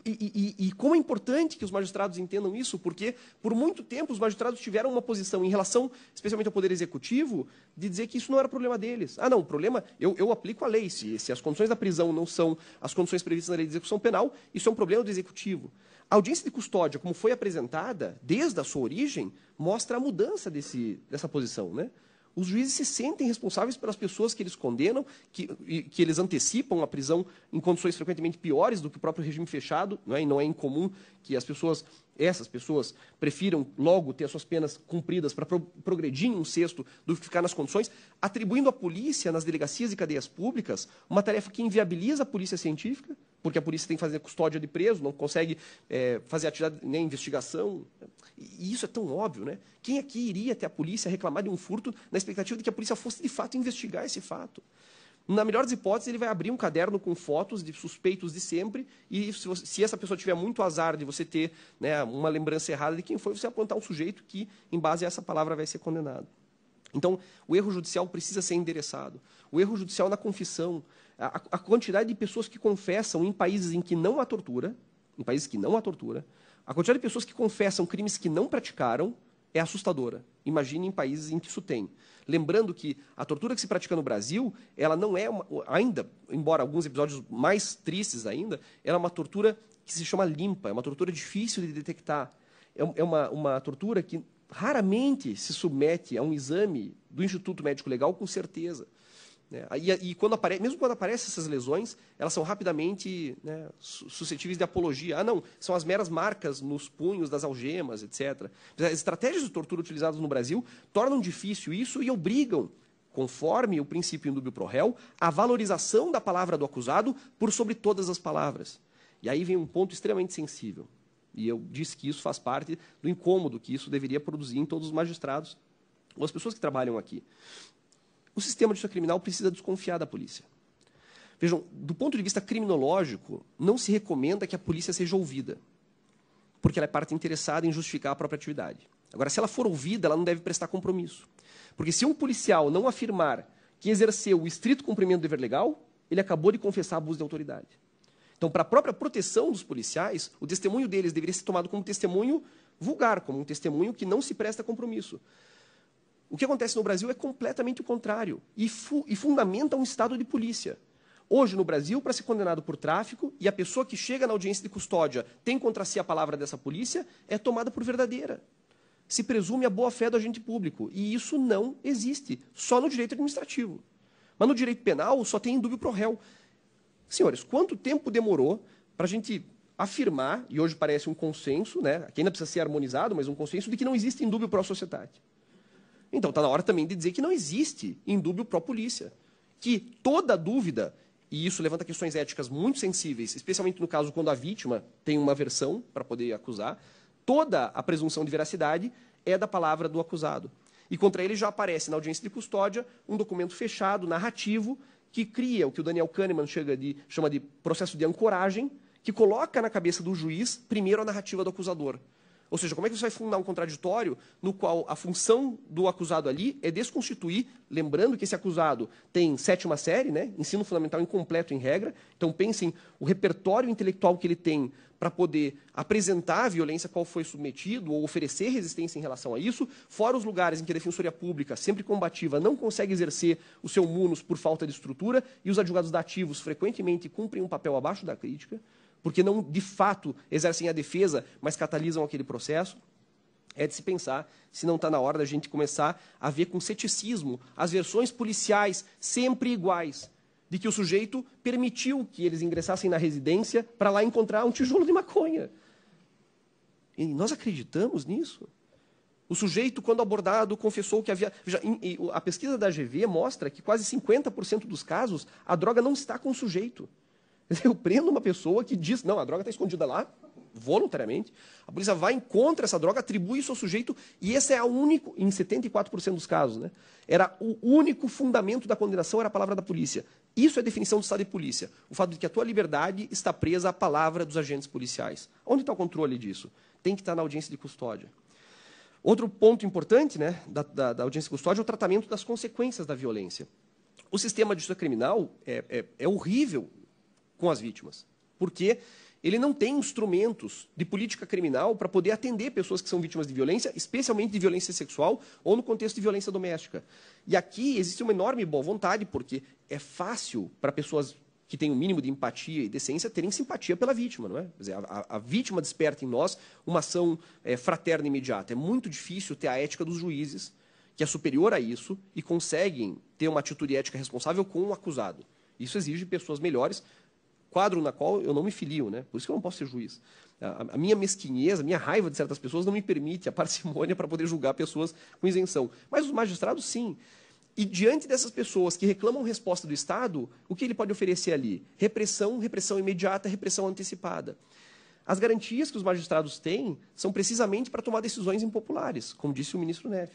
E, e, e, como é importante que os magistrados entendam isso, porque por muito tempo os magistrados tiveram uma posição em relação, especialmente ao Poder Executivo, de dizer que isso não era problema deles. Ah, não, o problema, eu, eu aplico a lei. Se, se as condições da prisão não são as condições previstas na lei de execução penal, isso é um problema do Executivo. A audiência de custódia, como foi apresentada, desde a sua origem, mostra a mudança desse, dessa posição, né? Os juízes se sentem responsáveis pelas pessoas que eles condenam, que, que eles antecipam a prisão em condições frequentemente piores do que o próprio regime fechado, não é? e não é incomum que as pessoas, essas pessoas, prefiram logo ter as suas penas cumpridas para pro, progredir em um sexto do que ficar nas condições, atribuindo à polícia, nas delegacias e cadeias públicas, uma tarefa que inviabiliza a polícia científica porque a polícia tem que fazer custódia de preso, não consegue é, fazer atividade nem investigação. E isso é tão óbvio, né? Quem aqui iria até a polícia reclamar de um furto na expectativa de que a polícia fosse de fato investigar esse fato? Na melhor das hipóteses, ele vai abrir um caderno com fotos de suspeitos de sempre, e se, você, se essa pessoa tiver muito azar de você ter né, uma lembrança errada de quem foi, você apontar um sujeito que, em base a essa palavra, vai ser condenado. Então, o erro judicial precisa ser endereçado. O erro judicial na confissão, a, a quantidade de pessoas que confessam em países em que não há tortura, em países que não há tortura, a quantidade de pessoas que confessam crimes que não praticaram é assustadora. Imagine em países em que isso tem. Lembrando que a tortura que se pratica no Brasil, ela não é uma, ainda, embora alguns episódios mais tristes ainda, ela é uma tortura que se chama limpa, é uma tortura difícil de detectar. É, é uma, uma tortura que raramente se submete a um exame do Instituto Médico Legal com certeza. Né? E, e, quando aparece, mesmo quando aparecem essas lesões, elas são rapidamente né, suscetíveis de apologia. Ah, não, são as meras marcas nos punhos das algemas, etc. As estratégias de tortura utilizadas no Brasil tornam difícil isso e obrigam, conforme o princípio indúbio pro réu, a valorização da palavra do acusado por sobre todas as palavras. E aí vem um ponto extremamente sensível. E eu disse que isso faz parte do incômodo que isso deveria produzir em todos os magistrados ou as pessoas que trabalham aqui o sistema de justiça criminal precisa desconfiar da polícia. Vejam, do ponto de vista criminológico, não se recomenda que a polícia seja ouvida, porque ela é parte interessada em justificar a própria atividade. Agora, se ela for ouvida, ela não deve prestar compromisso. Porque se um policial não afirmar que exerceu o estrito cumprimento do dever legal, ele acabou de confessar abuso de autoridade. Então, para a própria proteção dos policiais, o testemunho deles deveria ser tomado como testemunho vulgar, como um testemunho que não se presta compromisso. O que acontece no Brasil é completamente o contrário e, fu e fundamenta um estado de polícia. Hoje, no Brasil, para ser condenado por tráfico e a pessoa que chega na audiência de custódia tem contra si a palavra dessa polícia, é tomada por verdadeira. Se presume a boa-fé do agente público e isso não existe, só no direito administrativo. Mas no direito penal só tem para pro réu. Senhores, quanto tempo demorou para a gente afirmar, e hoje parece um consenso, né, que ainda precisa ser harmonizado, mas um consenso de que não existe indúbio pro sociedade? Então está na hora também de dizer que não existe indúbio pró-polícia. Que toda dúvida, e isso levanta questões éticas muito sensíveis, especialmente no caso quando a vítima tem uma versão para poder acusar, toda a presunção de veracidade é da palavra do acusado. E contra ele já aparece na audiência de custódia um documento fechado, narrativo, que cria o que o Daniel Kahneman de, chama de processo de ancoragem, que coloca na cabeça do juiz, primeiro, a narrativa do acusador. Ou seja, como é que você vai fundar um contraditório no qual a função do acusado ali é desconstituir, lembrando que esse acusado tem sétima série, né? ensino fundamental incompleto em regra, então pensem o repertório intelectual que ele tem para poder apresentar a violência a qual foi submetido ou oferecer resistência em relação a isso, fora os lugares em que a defensoria pública, sempre combativa, não consegue exercer o seu munus por falta de estrutura e os advogados dativos frequentemente cumprem um papel abaixo da crítica porque não de fato exercem a defesa, mas catalisam aquele processo, é de se pensar se não está na hora da gente começar a ver com ceticismo as versões policiais sempre iguais de que o sujeito permitiu que eles ingressassem na residência para lá encontrar um tijolo de maconha. E nós acreditamos nisso? O sujeito, quando abordado, confessou que havia. a pesquisa da GV mostra que quase 50% dos casos a droga não está com o sujeito. Eu prendo uma pessoa que diz, não, a droga está escondida lá, voluntariamente. A polícia vai, encontra essa droga, atribui isso ao sujeito, e esse é o único, em 74% dos casos, né? Era o único fundamento da condenação, era a palavra da polícia. Isso é a definição do estado de polícia. O fato de que a tua liberdade está presa à palavra dos agentes policiais. Onde está o controle disso? Tem que estar tá na audiência de custódia. Outro ponto importante né, da, da, da audiência de custódia é o tratamento das consequências da violência. O sistema de justiça criminal é, é, é horrível com as vítimas. Porque ele não tem instrumentos de política criminal para poder atender pessoas que são vítimas de violência, especialmente de violência sexual ou no contexto de violência doméstica. E aqui existe uma enorme boa vontade, porque é fácil para pessoas que têm o um mínimo de empatia e decência terem simpatia pela vítima, não é? Dizer, a, a, vítima desperta em nós uma ação é, fraterna e imediata. É muito difícil ter a ética dos juízes, que é superior a isso, e conseguem ter uma atitude ética responsável com o um acusado. Isso exige pessoas melhores, quadro na qual eu não me filio, né? Por isso que eu não posso ser juiz. A, minha mesquinheza, a minha raiva de certas pessoas não me permite a *laughs* parcimônia para poder julgar pessoas com isenção. Mas os magistrados, sim. E diante dessas pessoas que reclamam resposta do Estado, o que ele pode oferecer ali? Repressão, repressão imediata, repressão antecipada. As garantias que os magistrados têm são precisamente para tomar decisões impopulares, como disse o ministro Neve.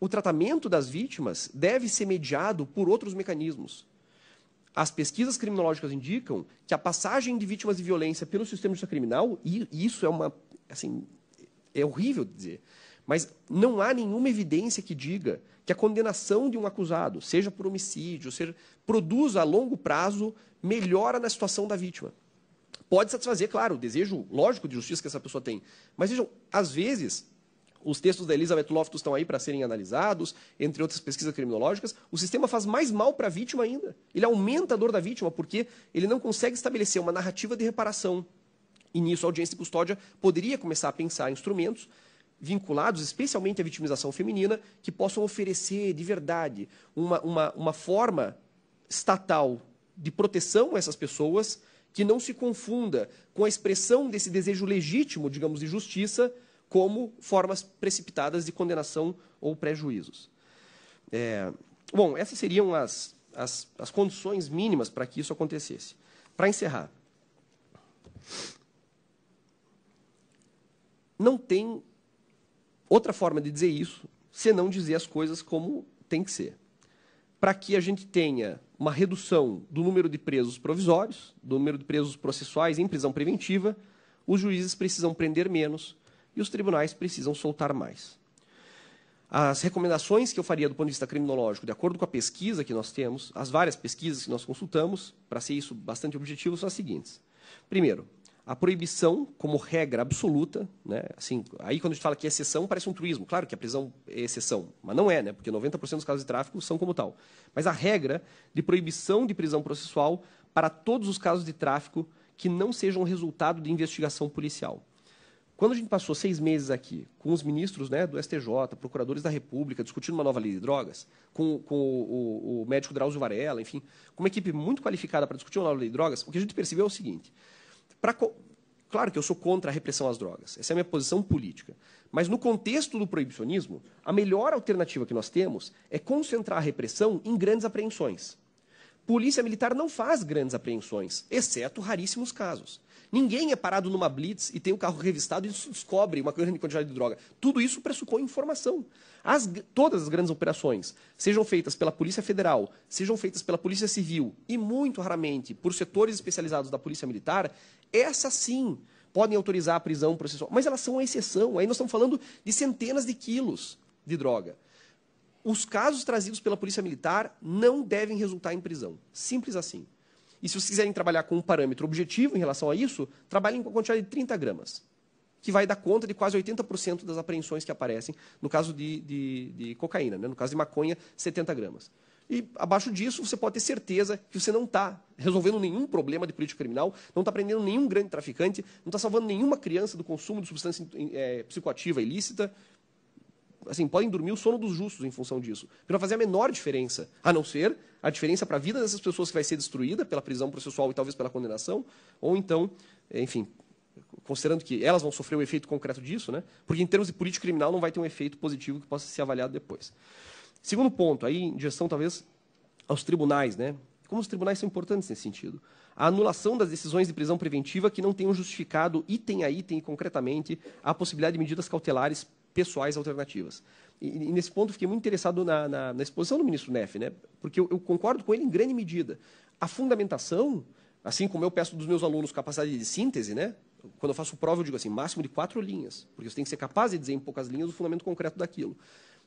O tratamento das vítimas deve ser mediado por outros mecanismos, as pesquisas criminológicas indicam que a passagem de vítimas de violência pelo sistema de justiça criminal, e isso é uma, assim, é horrível dizer, mas não há nenhuma evidência que diga que a condenação de um acusado, seja por homicídio, seja produza a longo prazo melhora na situação da vítima. Pode satisfazer, claro, o desejo lógico de justiça que essa pessoa tem. Mas vejam, às vezes os textos da Elizabeth Loftus estão aí para serem analisados, entre outras pesquisas criminológicas. O sistema faz mais mal para a vítima ainda. Ele aumenta a dor da vítima porque ele não consegue estabelecer uma narrativa de reparação. E nisso a audiência de custódia poderia começar a pensar em instrumentos vinculados especialmente à vitimização feminina que possam oferecer de verdade uma, uma, uma forma estatal de proteção a essas pessoas que não se confunda com a expressão desse desejo legítimo, digamos, de justiça como formas precipitadas de condenação ou prejuízos. É, bom, essas seriam as, as, as condições mínimas para que isso acontecesse. Para encerrar, não tem outra forma de dizer isso senão dizer as coisas como tem que ser. Para que a gente tenha uma redução do número de presos provisórios, do número de presos processuais em prisão preventiva, os juízes precisam prender menos, e os tribunais precisam soltar mais. As recomendações que eu faria do ponto de vista criminológico, de acordo com a pesquisa que nós temos, as várias pesquisas que nós consultamos, para ser isso bastante objetivo, são as seguintes. Primeiro, a proibição como regra absoluta, né? assim, aí quando a gente fala que é exceção, parece um truísmo. Claro que a prisão é exceção, mas não é, né? porque 90% dos casos de tráfico são como tal. Mas a regra de proibição de prisão processual para todos os casos de tráfico que não sejam resultado de investigação policial. Quando a gente passou seis meses aqui com os ministros né, do STJ, procuradores da República, discutindo uma nova lei de drogas, com, com o, o, o médico Drauzio Varela, enfim, com uma equipe muito qualificada para discutir uma nova lei de drogas, o que a gente percebeu é o seguinte: pra, Claro que eu sou contra a repressão às drogas, essa é a minha posição política. Mas no contexto do proibicionismo, a melhor alternativa que nós temos é concentrar a repressão em grandes apreensões. Polícia militar não faz grandes apreensões, exceto raríssimos casos. Ninguém é parado numa blitz e tem o carro revistado e descobre uma grande quantidade de droga. Tudo isso pressupõe informação. As, todas as grandes operações, sejam feitas pela Polícia Federal, sejam feitas pela Polícia Civil e, muito raramente, por setores especializados da Polícia Militar, essas sim podem autorizar a prisão processual. Mas elas são a exceção. Aí nós estamos falando de centenas de quilos de droga. Os casos trazidos pela Polícia Militar não devem resultar em prisão. Simples assim. E se vocês quiserem trabalhar com um parâmetro objetivo em relação a isso, trabalhem com a quantidade de 30 gramas, que vai dar conta de quase 80% das apreensões que aparecem, no caso de, de, de cocaína, né? no caso de maconha, 70 gramas. E abaixo disso, você pode ter certeza que você não está resolvendo nenhum problema de política criminal, não está prendendo nenhum grande traficante, não está salvando nenhuma criança do consumo de substância é, psicoativa ilícita, assim, podem dormir o sono dos justos em função disso. Porque não vai fazer a menor diferença, a não ser a diferença para a vida dessas pessoas que vai ser destruída pela prisão processual e talvez pela condenação, ou então, enfim, considerando que elas vão sofrer o efeito concreto disso, né? porque em termos de política criminal não vai ter um efeito positivo que possa ser avaliado depois. Segundo ponto, aí em direção talvez aos tribunais, né? Como os tribunais são importantes nesse sentido. A anulação das decisões de prisão preventiva que não tenham justificado item a item e concretamente a possibilidade de medidas cautelares pessoais alternativas. E, e nesse ponto, fiquei muito interessado na, na, na, exposição do ministro Neff, né? porque eu, eu concordo com ele em grande medida. A fundamentação, assim como eu peço dos meus alunos capacidade de síntese, né? quando eu faço prova, eu digo assim, máximo de quatro linhas, porque você tem que ser capaz de dizer em poucas linhas o fundamento concreto daquilo.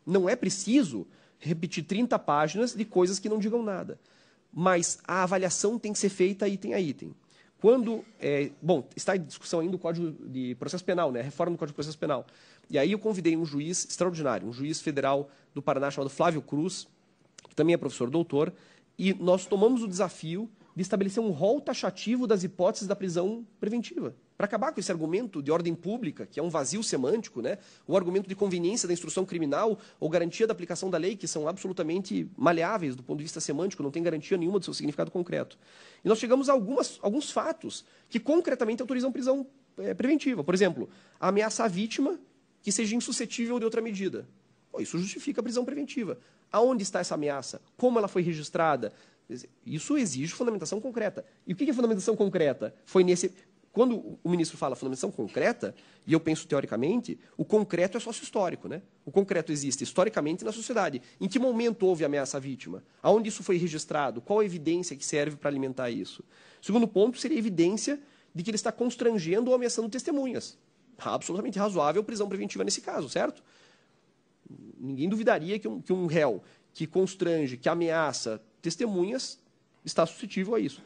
Não é preciso repetir 30 páginas de coisas que não digam nada. Mas a avaliação tem que ser feita item a item. Quando, é, bom, está em discussão ainda o Código de Processo Penal, né? A reforma do Código de Processo Penal. E aí eu convidei um juiz extraordinário, um juiz federal do Paraná chamado Flávio Cruz, que também é professor doutor, e nós tomamos o desafio de estabelecer um rol taxativo das hipóteses da prisão preventiva. Para acabar com esse argumento de ordem pública, que é um vazio semântico, né? o argumento de conveniência da instrução criminal ou garantia da aplicação da lei, que são absolutamente maleáveis do ponto de vista semântico, não tem garantia nenhuma do seu significado concreto. E nós chegamos a algumas, alguns fatos que concretamente autorizam prisão é, preventiva. Por exemplo, ameaça a vítima que seja insuscetível de outra medida. Pô, isso justifica a prisão preventiva. Aonde está essa ameaça? Como ela foi registrada? Isso exige fundamentação concreta. E o que é fundamentação concreta? Foi nesse quando o ministro fala fundamentação concreta, e eu penso teoricamente, o concreto é sócio histórico, né? O concreto existe historicamente na sociedade. Em que momento houve ameaça à vítima? Aonde isso foi registrado? Qual a evidência que serve para alimentar isso? segundo ponto seria a evidência de que ele está constrangendo ou ameaçando testemunhas. Absolutamente razoável prisão preventiva nesse caso, certo? Ninguém duvidaria que um, que um réu que constrange, que ameaça testemunhas, está suscetível a isso.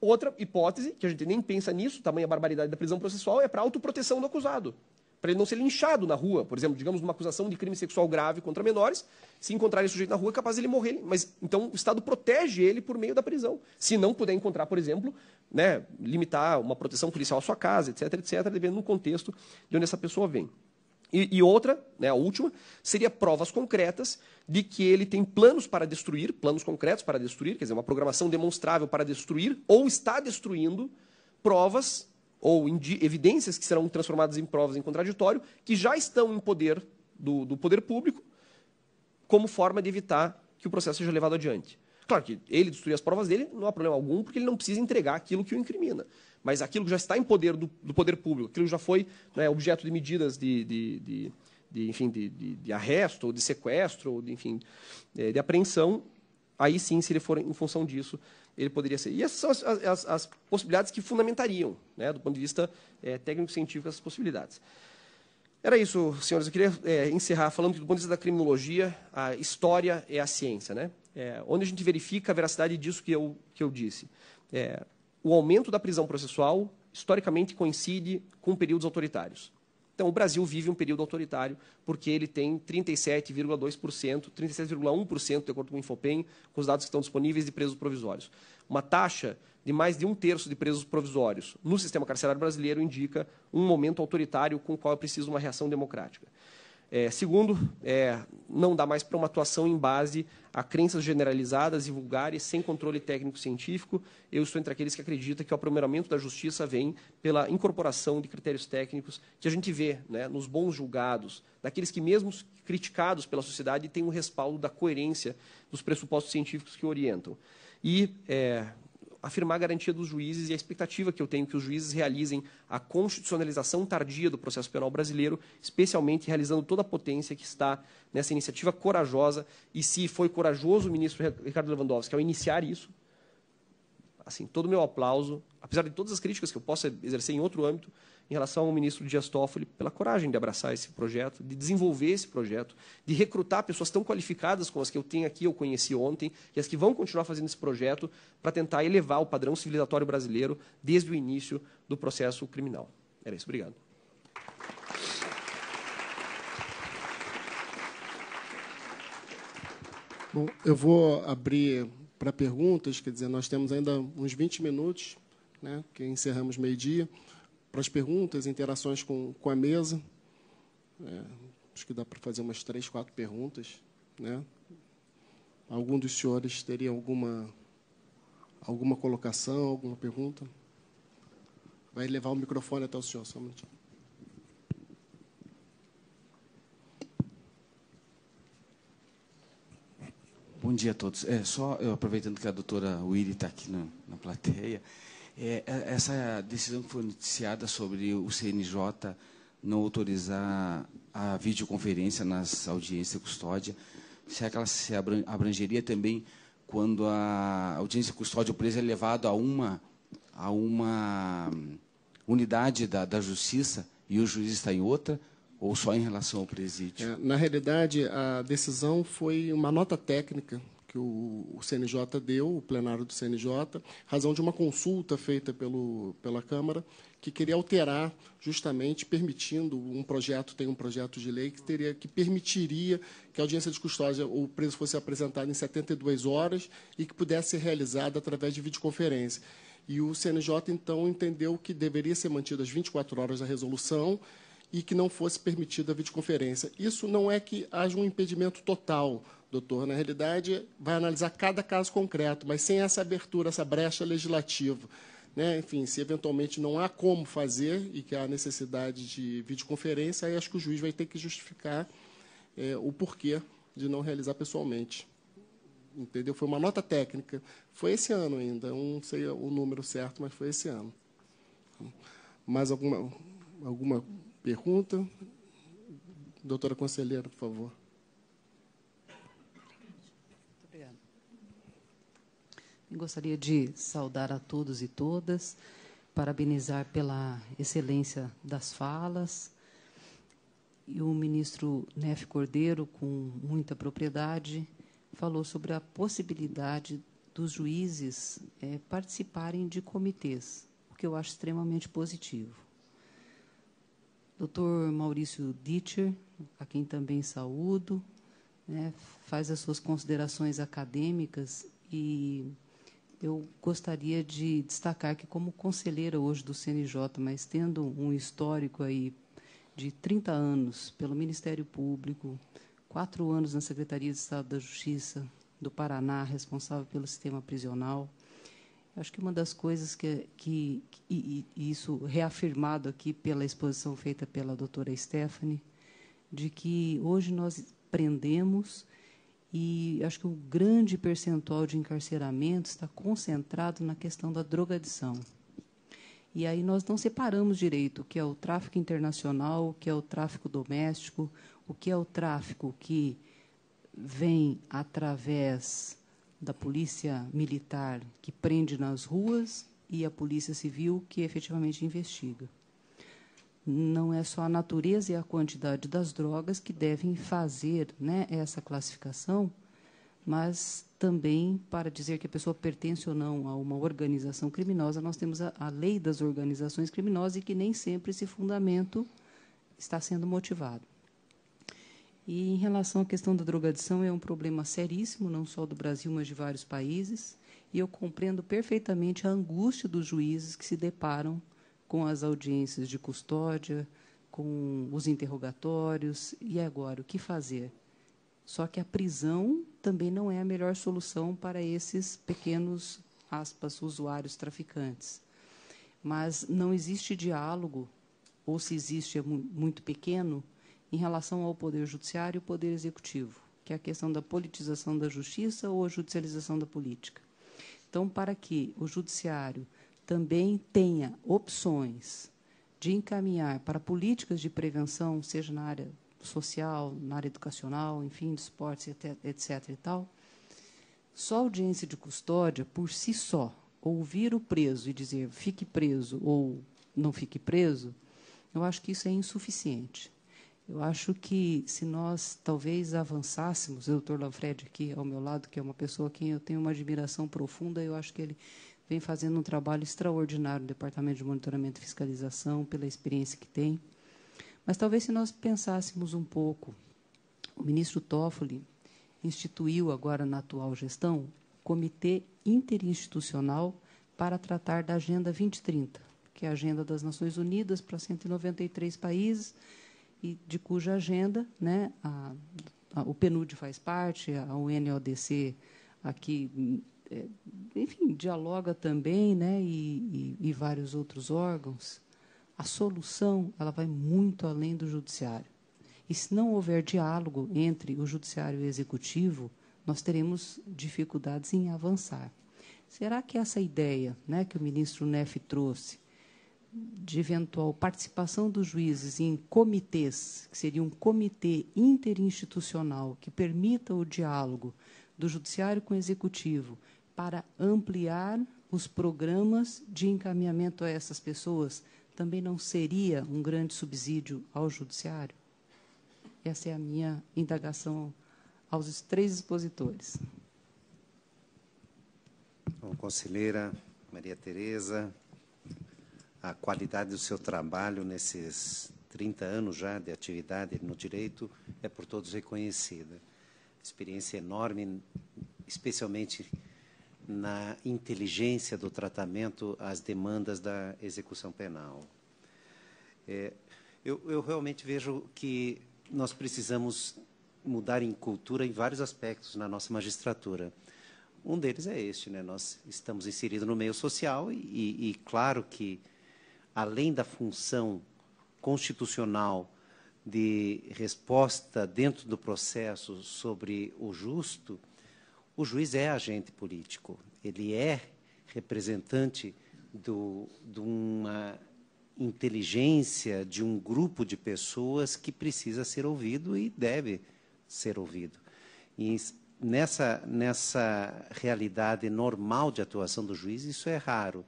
Outra hipótese, que a gente nem pensa nisso, tamanha barbaridade da prisão processual, é para autoproteção do acusado. Para ele não ser linchado na rua, por exemplo, digamos, numa acusação de crime sexual grave contra menores, se encontrarem sujeito na rua, é capaz ele morrer. Mas então o Estado protege ele por meio da prisão. Se não puder encontrar, por exemplo, né, limitar uma proteção policial à sua casa, etc., etc., dependendo do contexto de onde essa pessoa vem. E, e, outra, né, a última, seria provas concretas de que ele tem planos para destruir, planos concretos para destruir, quer dizer, uma programação demonstrável para destruir, ou está destruindo provas ou evidências que serão transformadas em provas em contraditório, que já estão em poder do, do poder público, como forma de evitar que o processo seja levado adiante. Claro que ele destruir as provas dele não há problema algum, porque ele não precisa entregar aquilo que o incrimina mas aquilo que já está em poder do, do poder público, aquilo que já foi né, objeto de medidas de, de, de, de enfim, de, de, arresto, ou de sequestro, ou de, enfim, é, de apreensão, aí sim, se ele for em função disso, ele poderia ser. E essas são as, as, as possibilidades que fundamentariam, né, do ponto de vista é, técnico-científico, essas possibilidades. Era isso, senhores. Eu queria é, encerrar falando que, do ponto de vista da criminologia, a história é a ciência, né? É, onde a gente verifica a veracidade disso que eu, que eu disse. É, o aumento da prisão processual historicamente coincide com períodos autoritários. Então, o Brasil vive um período autoritário, porque ele tem 37,2%, 37,1%, de acordo com o Infopem, com os dados que estão disponíveis de presos provisórios. Uma taxa de mais de um terço de presos provisórios no sistema carcerário brasileiro indica um momento autoritário com o qual é preciso uma reação democrática. É, segundo, é, não dá mais para uma atuação em base a crenças generalizadas e vulgares, sem controle técnico-científico. Eu estou entre aqueles que acreditam que o aprimoramento da justiça vem pela incorporação de critérios técnicos que a gente vê né, nos bons julgados, daqueles que, mesmo criticados pela sociedade, têm o um respaldo da coerência dos pressupostos científicos que orientam. E, é, afirmar a garantia dos juízes e a expectativa que eu tenho que os juízes realizem a constitucionalização tardia do processo penal brasileiro, especialmente realizando toda a potência que está nessa iniciativa corajosa. E se foi corajoso o ministro Ricardo Lewandowski ao iniciar isso, assim, todo o meu aplauso, apesar de todas as críticas que eu possa exercer em outro âmbito, em relação ao ministro Dias Toffoli pela coragem de abraçar esse projeto, de desenvolver esse projeto, de recrutar pessoas tão qualificadas como as que eu tenho aqui, eu conheci ontem, e as que vão continuar fazendo esse projeto para tentar elevar o padrão civilizatório brasileiro desde o início do processo criminal. Era isso, obrigado. Bom, eu vou abrir para perguntas, quer dizer, nós temos ainda uns 20 minutos, né, que encerramos meio-dia para as perguntas, interações com, com a mesa. É, acho que dá para fazer umas três, quatro perguntas. Né? Algum dos senhores teria alguma, alguma colocação, alguma pergunta? Vai levar o microfone até o senhor, só um minutinho. Bom dia a todos. É, só eu, aproveitando que a doutora Willy está aqui na, na plateia, é, é, essa decisão que foi noticiada sobre o CNJ não autorizar a videoconferência nas audiências custódia, será é que ela se abrangeria também quando a audiência custódia presa preso é levado a uma, a uma unidade da, da justiça e o juiz está em outra? ou só em relação ao presídio? É, na realidade, a decisão foi uma nota técnica que o, CNJ deu, o plenário do CNJ, razão de uma consulta feita pelo, pela Câmara, que queria alterar, justamente permitindo, um projeto, tem um projeto de lei que, teria, que permitiria que a audiência de custódia, o preso fosse apresentado em 72 horas e que pudesse ser realizada através de videoconferência. E o CNJ, então, entendeu que deveria ser mantido as 24 horas da resolução, e que não fosse permitida a videoconferência. Isso não é que haja um impedimento total, doutor, na realidade, vai analisar cada caso concreto, mas sem essa abertura, essa brecha legislativa. Né? Enfim, se eventualmente não há como fazer e que há necessidade de videoconferência, aí acho que o juiz vai ter que justificar é, o porquê de não realizar pessoalmente. Entendeu? Foi uma nota técnica. Foi esse ano ainda, não sei o número certo, mas foi esse ano. Mais alguma, alguma pergunta? Doutora conselheira, por favor. Gostaria de saudar a todos e todas, parabenizar pela excelência das falas. E o ministro Nef Cordeiro, com muita propriedade, falou sobre a possibilidade dos juízes é, participarem de comitês, o que eu acho extremamente positivo. Doutor Maurício Ditcher, a quem também saúdo, né, faz as suas considerações acadêmicas e eu gostaria de destacar que, como conselheira hoje do CNJ, mas tendo um histórico aí de 30 anos pelo Ministério Público, quatro anos na Secretaria de Estado da Justiça do Paraná, responsável pelo sistema prisional, acho que uma das coisas que, que, e, e isso reafirmado aqui pela exposição feita pela doutora Stephanie, de que hoje nós prendemos e acho que o grande percentual de encarceramento está concentrado na questão da drogadição. E aí nós não separamos direito o que é o tráfico internacional, o que é o tráfico doméstico, o que é o tráfico que vem através da polícia militar que prende nas ruas e a polícia civil que efetivamente investiga não é só a natureza e a quantidade das drogas que devem fazer né, essa classificação, mas também para dizer que a pessoa pertence ou não a uma organização criminosa, nós temos a, a lei das organizações criminosas e que nem sempre esse fundamento está sendo motivado. E em relação à questão da drogadição, é um problema seríssimo, não só do Brasil, mas de vários países, e eu compreendo perfeitamente a angústia dos juízes que se deparam com as audiências de custódia, com os interrogatórios. E agora, o que fazer? Só que a prisão também não é a melhor solução para esses pequenos, aspas, usuários traficantes. Mas não existe diálogo, ou se existe é muito pequeno, em relação ao Poder Judiciário e o Poder Executivo, que é a questão da politização da justiça ou a judicialização da política. Então, para que o Judiciário também tenha opções de encaminhar para políticas de prevenção, seja na área social, na área educacional, enfim, de esportes, etc. e tal, só audiência de custódia, por si só, ouvir o preso e dizer fique preso ou não fique preso, eu acho que isso é insuficiente. Eu acho que se nós talvez avançássemos, o doutor Lanfred aqui ao meu lado, que é uma pessoa a quem eu tenho uma admiração profunda, eu acho que ele vem fazendo um trabalho extraordinário no Departamento de Monitoramento e Fiscalização, pela experiência que tem. Mas talvez se nós pensássemos um pouco, o ministro Toffoli instituiu agora na atual gestão Comitê Interinstitucional para tratar da Agenda 2030, que é a agenda das Nações Unidas para 193 países e de cuja agenda, né, a, a, o PNUD faz parte, a UNODC aqui é, enfim, dialoga também, né, e, e, e vários outros órgãos, a solução ela vai muito além do judiciário. E se não houver diálogo entre o judiciário e o executivo, nós teremos dificuldades em avançar. Será que essa ideia, né, que o ministro Neff trouxe, de eventual participação dos juízes em comitês, que seria um comitê interinstitucional que permita o diálogo do judiciário com o executivo para ampliar os programas de encaminhamento a essas pessoas, também não seria um grande subsídio ao judiciário? Essa é a minha indagação aos três expositores. Bom, conselheira Maria Tereza, a qualidade do seu trabalho nesses 30 anos já de atividade no direito é por todos reconhecida. Experiência enorme, especialmente na inteligência do tratamento às demandas da execução penal. É, eu, eu realmente vejo que nós precisamos mudar em cultura em vários aspectos na nossa magistratura. Um deles é este, né? Nós estamos inseridos no meio social e, e, e claro que, além da função constitucional de resposta dentro do processo sobre o justo, o juiz é agente político, ele é representante do, de uma inteligência de um grupo de pessoas que precisa ser ouvido e deve ser ouvido. E nessa, nessa realidade normal de atuação do juiz, isso é raro.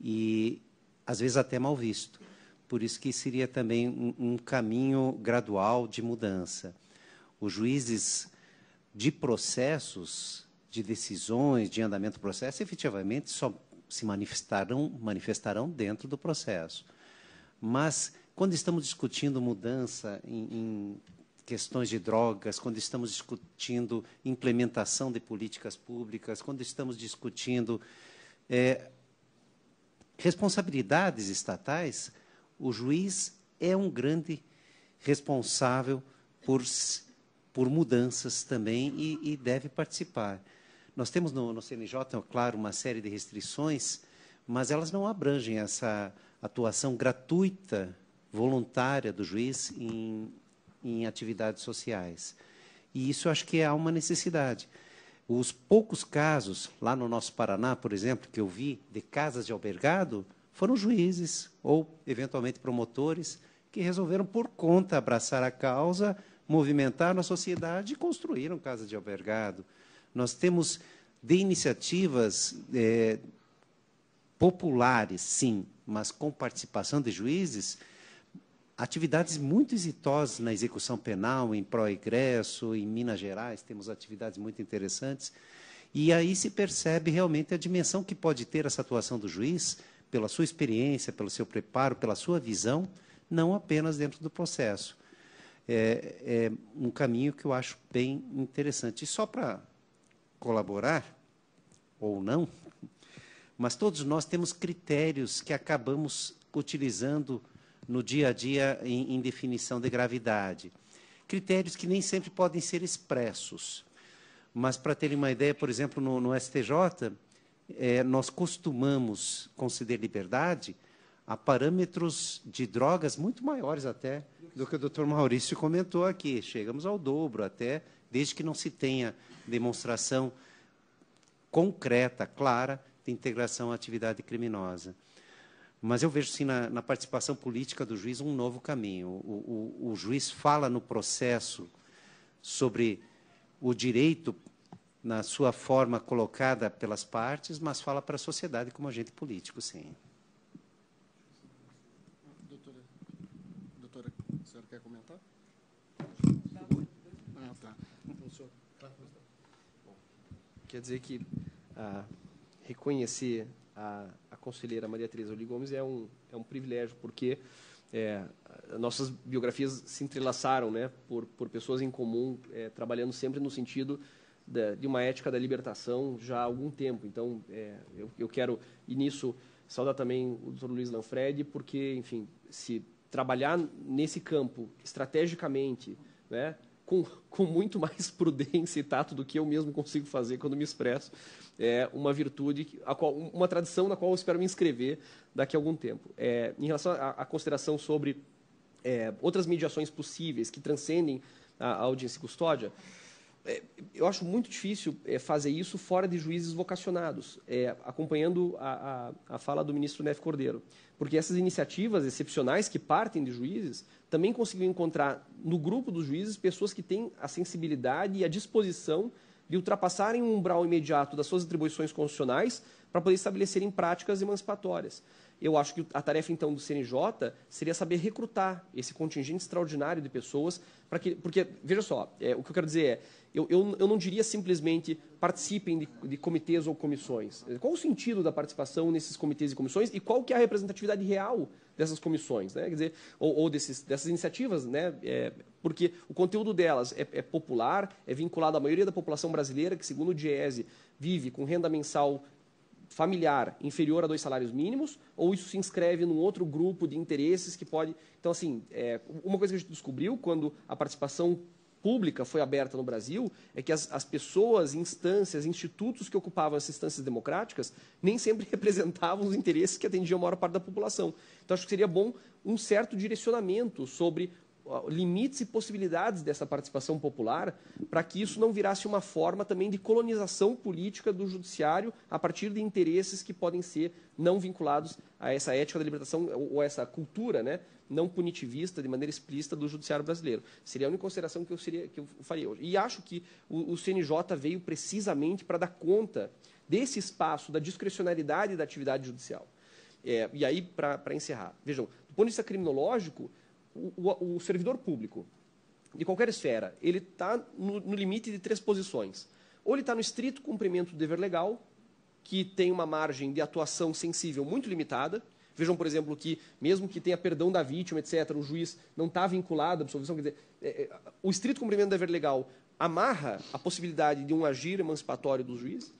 E, às vezes, até mal visto. Por isso que seria também um, um caminho gradual de mudança. Os juízes de processos, de decisões, de andamento do processo, efetivamente só se manifestarão, manifestarão dentro do processo. Mas, quando estamos discutindo mudança em, em questões de drogas, quando estamos discutindo implementação de políticas públicas, quando estamos discutindo é, responsabilidades estatais, o juiz é um grande responsável por por mudanças também e, e deve participar. Nós temos no, no CNJ, é claro, uma série de restrições, mas elas não abrangem essa atuação gratuita, voluntária do juiz em, em atividades sociais. E isso acho que há é uma necessidade. Os poucos casos, lá no nosso Paraná, por exemplo, que eu vi de casas de albergado, foram juízes ou, eventualmente, promotores que resolveram, por conta, abraçar a causa, movimentaram a sociedade e construíram casa de albergado. Nós temos de iniciativas é, populares, sim, mas com participação de juízes, atividades muito exitosas na execução penal, em pró-egresso, em Minas Gerais, temos atividades muito interessantes. E aí se percebe realmente a dimensão que pode ter essa atuação do juiz, pela sua experiência, pelo seu preparo, pela sua visão, não apenas dentro do processo é, é um caminho que eu acho bem interessante. E só para colaborar, ou não, mas todos nós temos critérios que acabamos utilizando no dia a dia em, em, definição de gravidade. Critérios que nem sempre podem ser expressos. Mas, para terem uma ideia, por exemplo, no, no STJ, é, nós costumamos conceder liberdade a parâmetros de drogas muito maiores até do que o Dr. Maurício comentou aqui. Chegamos ao dobro até, desde que não se tenha demonstração concreta, clara, de integração à atividade criminosa. Mas eu vejo, sim, na, na participação política do juiz, um novo caminho. O, o, o juiz fala no processo sobre o direito na sua forma colocada pelas partes, mas fala para a sociedade como agente político, sim. Quer dizer que ah, reconhecer a, a, conselheira Maria Tereza Oli Gomes é um, é um privilégio, porque é, nossas biografias se entrelaçaram né, por, por pessoas em comum, é, trabalhando sempre no sentido da, de uma ética da libertação já há algum tempo. Então, é, eu, eu quero, e nisso, saudar também o Dr. Luiz Lanfredi, porque, enfim, se trabalhar nesse campo estrategicamente, né, com, com muito mais *laughs* prudência e tato do que eu mesmo consigo fazer quando me expresso, é uma virtude, qual, uma tradição na qual eu espero me inscrever daqui a algum tempo. É, em relação à consideração sobre é, outras mediações possíveis que transcendem a, a audiência e custódia, é, eu acho muito difícil é, fazer isso fora de juízes vocacionados, é, acompanhando a, a, a fala do ministro Neve Cordeiro. Porque essas iniciativas excepcionais que partem de juízes também conseguiu encontrar no grupo dos juízes pessoas que têm a sensibilidade e a disposição de ultrapassarem um umbral imediato das suas atribuições constitucionais para poder estabelecerem práticas emancipatórias eu acho que a tarefa então do CNJ seria saber recrutar esse contingente extraordinário de pessoas para que, porque veja só, é, o que eu quero dizer é, eu, eu, eu não diria simplesmente participem de, de, comitês ou comissões. Qual o sentido da participação nesses comitês e comissões e qual que é a representatividade real dessas comissões, né? Quer dizer, ou, ou desses, dessas iniciativas, né? É, porque o conteúdo delas é, é popular, é vinculado à maioria da população brasileira que, segundo o Diese, vive com renda mensal familiar inferior a dois salários mínimos, ou isso se inscreve num outro grupo de interesses que pode. Então, assim, é, uma coisa que a gente descobriu quando a participação pública foi aberta no Brasil é que as, as, pessoas, instâncias, institutos que ocupavam essas instâncias democráticas nem sempre *laughs* representavam os interesses que atendiam a maior parte da população. Então, acho que seria bom um certo direcionamento sobre limites e possibilidades dessa participação popular para que isso não virasse uma forma também de colonização política do judiciário a partir de interesses que podem ser não vinculados a essa ética da libertação ou essa cultura né, não punitivista de maneira explícita do judiciário brasileiro. Seria a única consideração que eu, seria, que eu faria hoje. E acho que o, o CNJ veio precisamente para dar conta desse espaço da discrecionalidade da atividade judicial. É, e aí, para encerrar, vejam, do ponto de vista criminológico, o, o, o servidor público, de qualquer esfera, ele está no, no limite de três posições. Ou ele está no estrito cumprimento do dever legal, que tem uma margem de atuação sensível muito limitada, Vejam, por exemplo, que mesmo que tenha perdão da vítima, etc., o juiz não está vinculado à absolvição. Quer dizer, é, é, o estrito cumprimento do dever legal amarra a possibilidade de um agir emancipatório do juiz.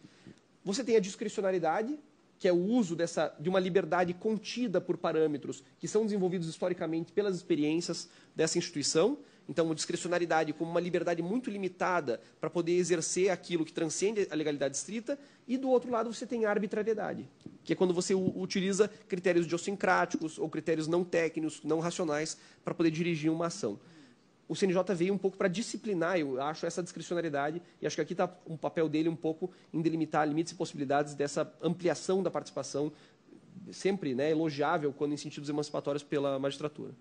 Você tem a discricionariedade, que é o uso dessa, de uma liberdade contida por parâmetros que são desenvolvidos historicamente pelas experiências dessa instituição. Então, a discrecionalidade como uma liberdade muito limitada para poder exercer aquilo que transcende a legalidade estrita. E, do outro lado, você tem a arbitrariedade, que é quando você utiliza critérios idiosincráticos ou critérios não técnicos, não racionais, para poder dirigir uma ação o CNJ veio um pouco para disciplinar, eu acho, essa discricionariedade, e acho que aqui está um papel dele um pouco em delimitar limites e possibilidades dessa ampliação da participação, sempre né, elogiável quando em sentidos emancipatórios pela magistratura.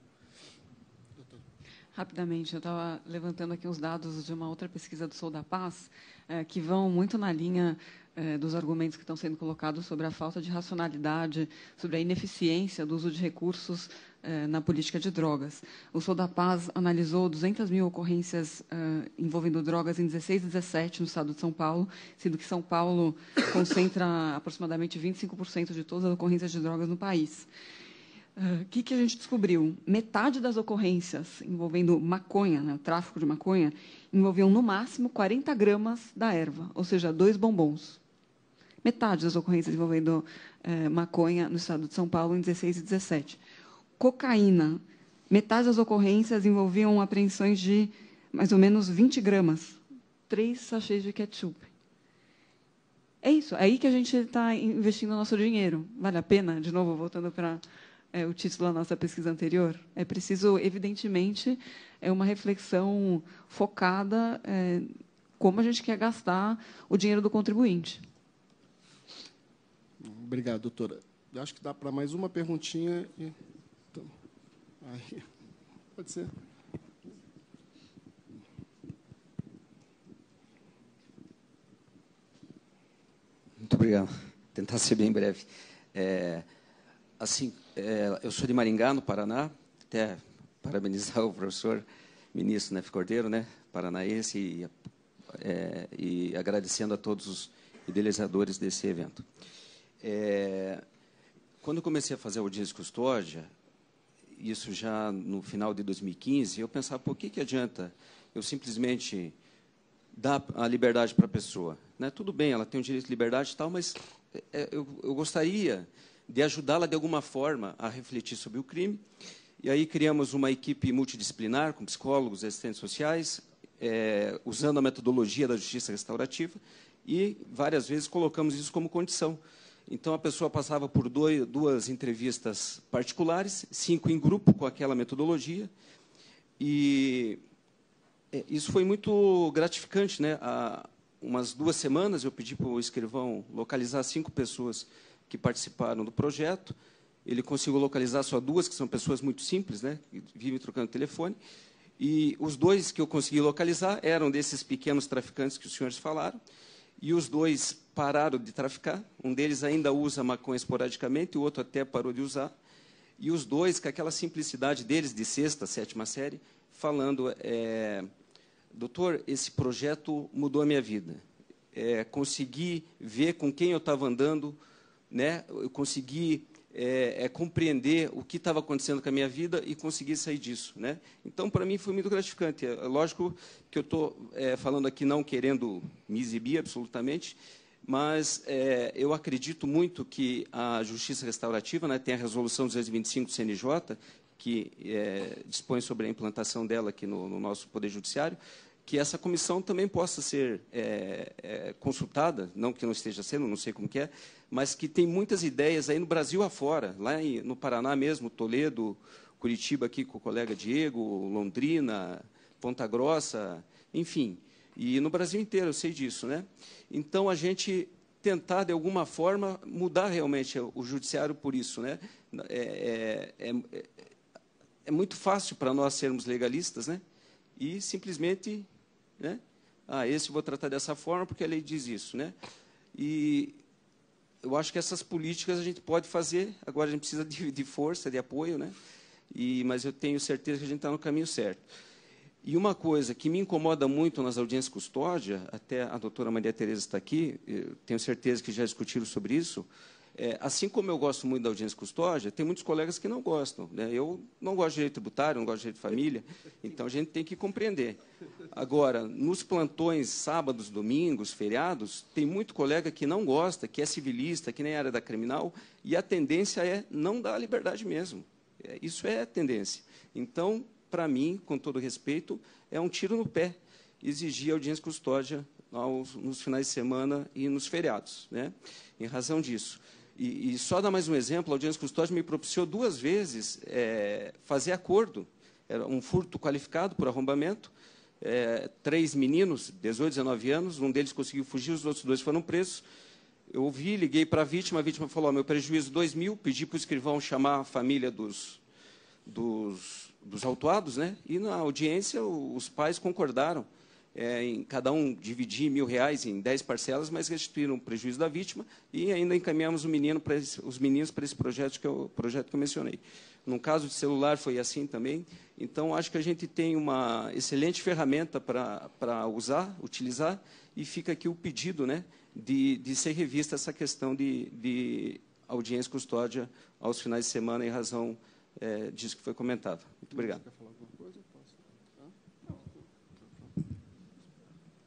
Rapidamente, eu estava levantando aqui uns dados de uma outra pesquisa do Sou da Paz, é, que vão muito na linha é, dos argumentos que estão sendo colocados sobre a falta de racionalidade, sobre a ineficiência do uso de recursos eh, na política de drogas. O Sou da Paz analisou 200 mil ocorrências eh, envolvendo drogas em 16 e 17 no estado de São Paulo, sendo que São Paulo *coughs* concentra aproximadamente 25% de todas as ocorrências de drogas no país. O uh, eh, que, que a gente descobriu? Metade das ocorrências envolvendo maconha, né, o tráfico de maconha, envolviam no máximo 40 gramas da erva, ou seja, dois bombons. Metade das ocorrências envolvendo maconha no estado de São Paulo em 16 e 17 cocaína. Metade das ocorrências envolviam apreensões de mais ou menos 20 gramas, três sachês de ketchup. É isso, é aí que a gente está investindo o nosso dinheiro. Vale a pena? De novo, voltando para é, o título da nossa pesquisa anterior. É preciso, evidentemente, é uma reflexão focada é, como a gente quer gastar o dinheiro do contribuinte. Obrigado, doutora. Eu acho que dá para mais uma perguntinha. E... Aí, pode ser. Muito obrigado. Vou tentar ser bem breve. É, assim, é, eu sou de Maringá, no Paraná. Até parabenizar o professor ministro Nef Cordeiro, né, paranaense, e, é, e agradecendo a todos os idealizadores desse evento. É, quando comecei a fazer audiência de custódia, isso já no final de 2015, eu pensava, por que, que adianta eu simplesmente dar a liberdade para a pessoa? Né? Tudo bem, ela tem o direito de liberdade e tal, mas é, é, eu, eu gostaria de ajudá-la de alguma forma a refletir sobre o crime. E aí criamos uma equipe multidisciplinar com psicólogos, assistentes sociais, é, usando a metodologia da justiça restaurativa e várias vezes colocamos isso como condição. Então a pessoa passava por dois, duas entrevistas particulares, cinco em grupo com aquela metodologia, e é, isso foi muito gratificante, né? Há umas duas semanas eu pedi para o escrivão localizar cinco pessoas que participaram do projeto. Ele conseguiu localizar só duas, que são pessoas muito simples, né? Que vivem trocando telefone. E os dois que eu consegui localizar eram desses pequenos traficantes que os senhores falaram e os dois pararam de traficar. Um deles ainda usa maconha esporadicamente, o outro até parou de usar. E os dois, com aquela simplicidade deles de sexta, sétima série, falando: é, Doutor, esse projeto mudou a minha vida. É, consegui ver com quem eu estava andando, né? eu consegui é, é compreender o que estava acontecendo com a minha vida e conseguir sair disso. Né? Então, para mim, foi muito gratificante. É, é lógico que eu estou é, falando aqui não querendo me exibir absolutamente, mas é, eu acredito muito que a justiça restaurativa né, tem a resolução 225 do CNJ, que é, dispõe sobre a implantação dela aqui no, no nosso Poder Judiciário, que essa comissão também possa ser é, é, consultada, não que não esteja sendo, não sei como que é, mas que tem muitas ideias aí no Brasil afora, lá em, no Paraná mesmo, Toledo, Curitiba aqui com o colega Diego, Londrina, Ponta Grossa, enfim, e no Brasil inteiro, eu sei disso, né? Então, a gente tentar, de alguma forma, mudar realmente o judiciário por isso, né? É, é, é, é muito fácil para nós sermos legalistas, né? E simplesmente né? Ah, esse vou tratar dessa forma porque a lei diz isso. Né? E eu acho que essas políticas a gente pode fazer, agora a gente precisa de, de força, de apoio, né? E, mas eu tenho certeza que a gente está no caminho certo. E uma coisa que me incomoda muito nas audiências custódia, até a doutora Maria Tereza está aqui, tenho certeza que já discutiram sobre isso, é, assim como eu gosto muito da audiência custódia, tem muitos colegas que não gostam. Né? Eu não gosto de direito tributário, não gosto de direito de família, então a gente tem que compreender. Agora, nos plantões, sábados, domingos, feriados, tem muito colega que não gosta, que é civilista, que nem área da criminal, e a tendência é não dar liberdade mesmo. É, isso é a tendência. Então, para mim, com todo respeito, é um tiro no pé exigir audiência custódia aos, nos finais de semana e nos feriados, né? em razão disso. E, e só dar mais um exemplo, a audiência custódia me propiciou duas vezes é, fazer acordo. Era um furto qualificado por arrombamento, é, três meninos, 18, 19 anos, um deles conseguiu fugir, os outros dois foram presos. Eu ouvi, liguei para a vítima, a vítima falou, meu prejuízo 2 mil, pedi para o escrivão chamar a família dos, dos, dos autuados, né? e na audiência os pais concordaram é, em cada um dividir mil reais em dez parcelas, mas restituíram o prejuízo da vítima e ainda encaminhamos o menino para os meninos para esse projeto que eu, projeto que eu mencionei. No caso de celular foi assim também. Então, acho que a gente tem uma excelente ferramenta para, para usar, utilizar, e fica aqui o pedido né, de, de ser revista essa questão de, de audiência custódia aos finais de semana em razão é, disso que foi comentado. Muito obrigado.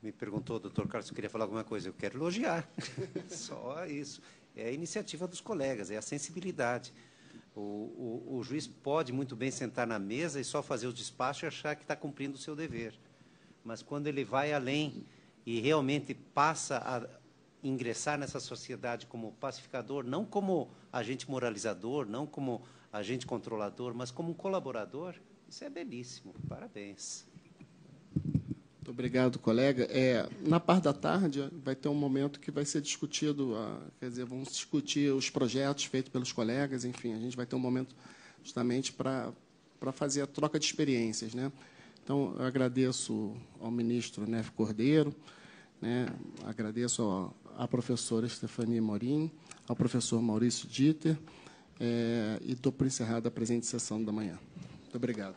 me perguntou, doutor Carlos, se eu queria falar alguma coisa. Eu quero elogiar. *laughs* Só isso. É a iniciativa dos colegas, é a sensibilidade. O, o, o, juiz pode muito bem sentar na mesa e só fazer o despacho e achar que está cumprindo o seu dever. Mas quando ele vai além e realmente passa a ingressar nessa sociedade como pacificador, não como agente moralizador, não como agente controlador, mas como um colaborador, isso é belíssimo. Parabéns. Muito obrigado, colega. É, na parte da tarde vai ter um momento que vai ser discutido, ah, quer dizer, vamos discutir os projetos feitos pelos colegas, enfim, a gente vai ter um momento justamente para fazer a troca de experiências. Né? Então, eu agradeço ao ministro Nef Cordeiro, né? agradeço à professora Stefania Morim, ao professor Maurício Dieter, é, e dou por encerrada a presente sessão da manhã. Muito obrigado.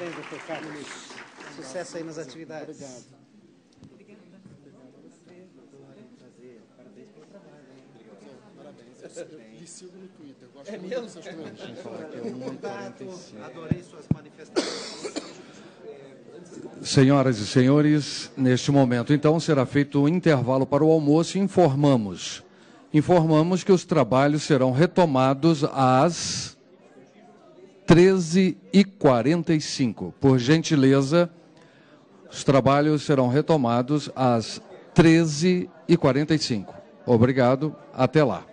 Parabéns, doutor Carlos. Sucesso aí nas atividades. Obrigado. lhe sigo no Twitter. Gosto é muito falar é Adorei suas manifestações. Senhoras e senhores, neste momento, então, será feito um intervalo para o almoço e informamos. Informamos que os trabalhos serão retomados às 13 e 45. Por gentileza, os trabalhos serão retomados às 13 e 45. Obrigado, até lá.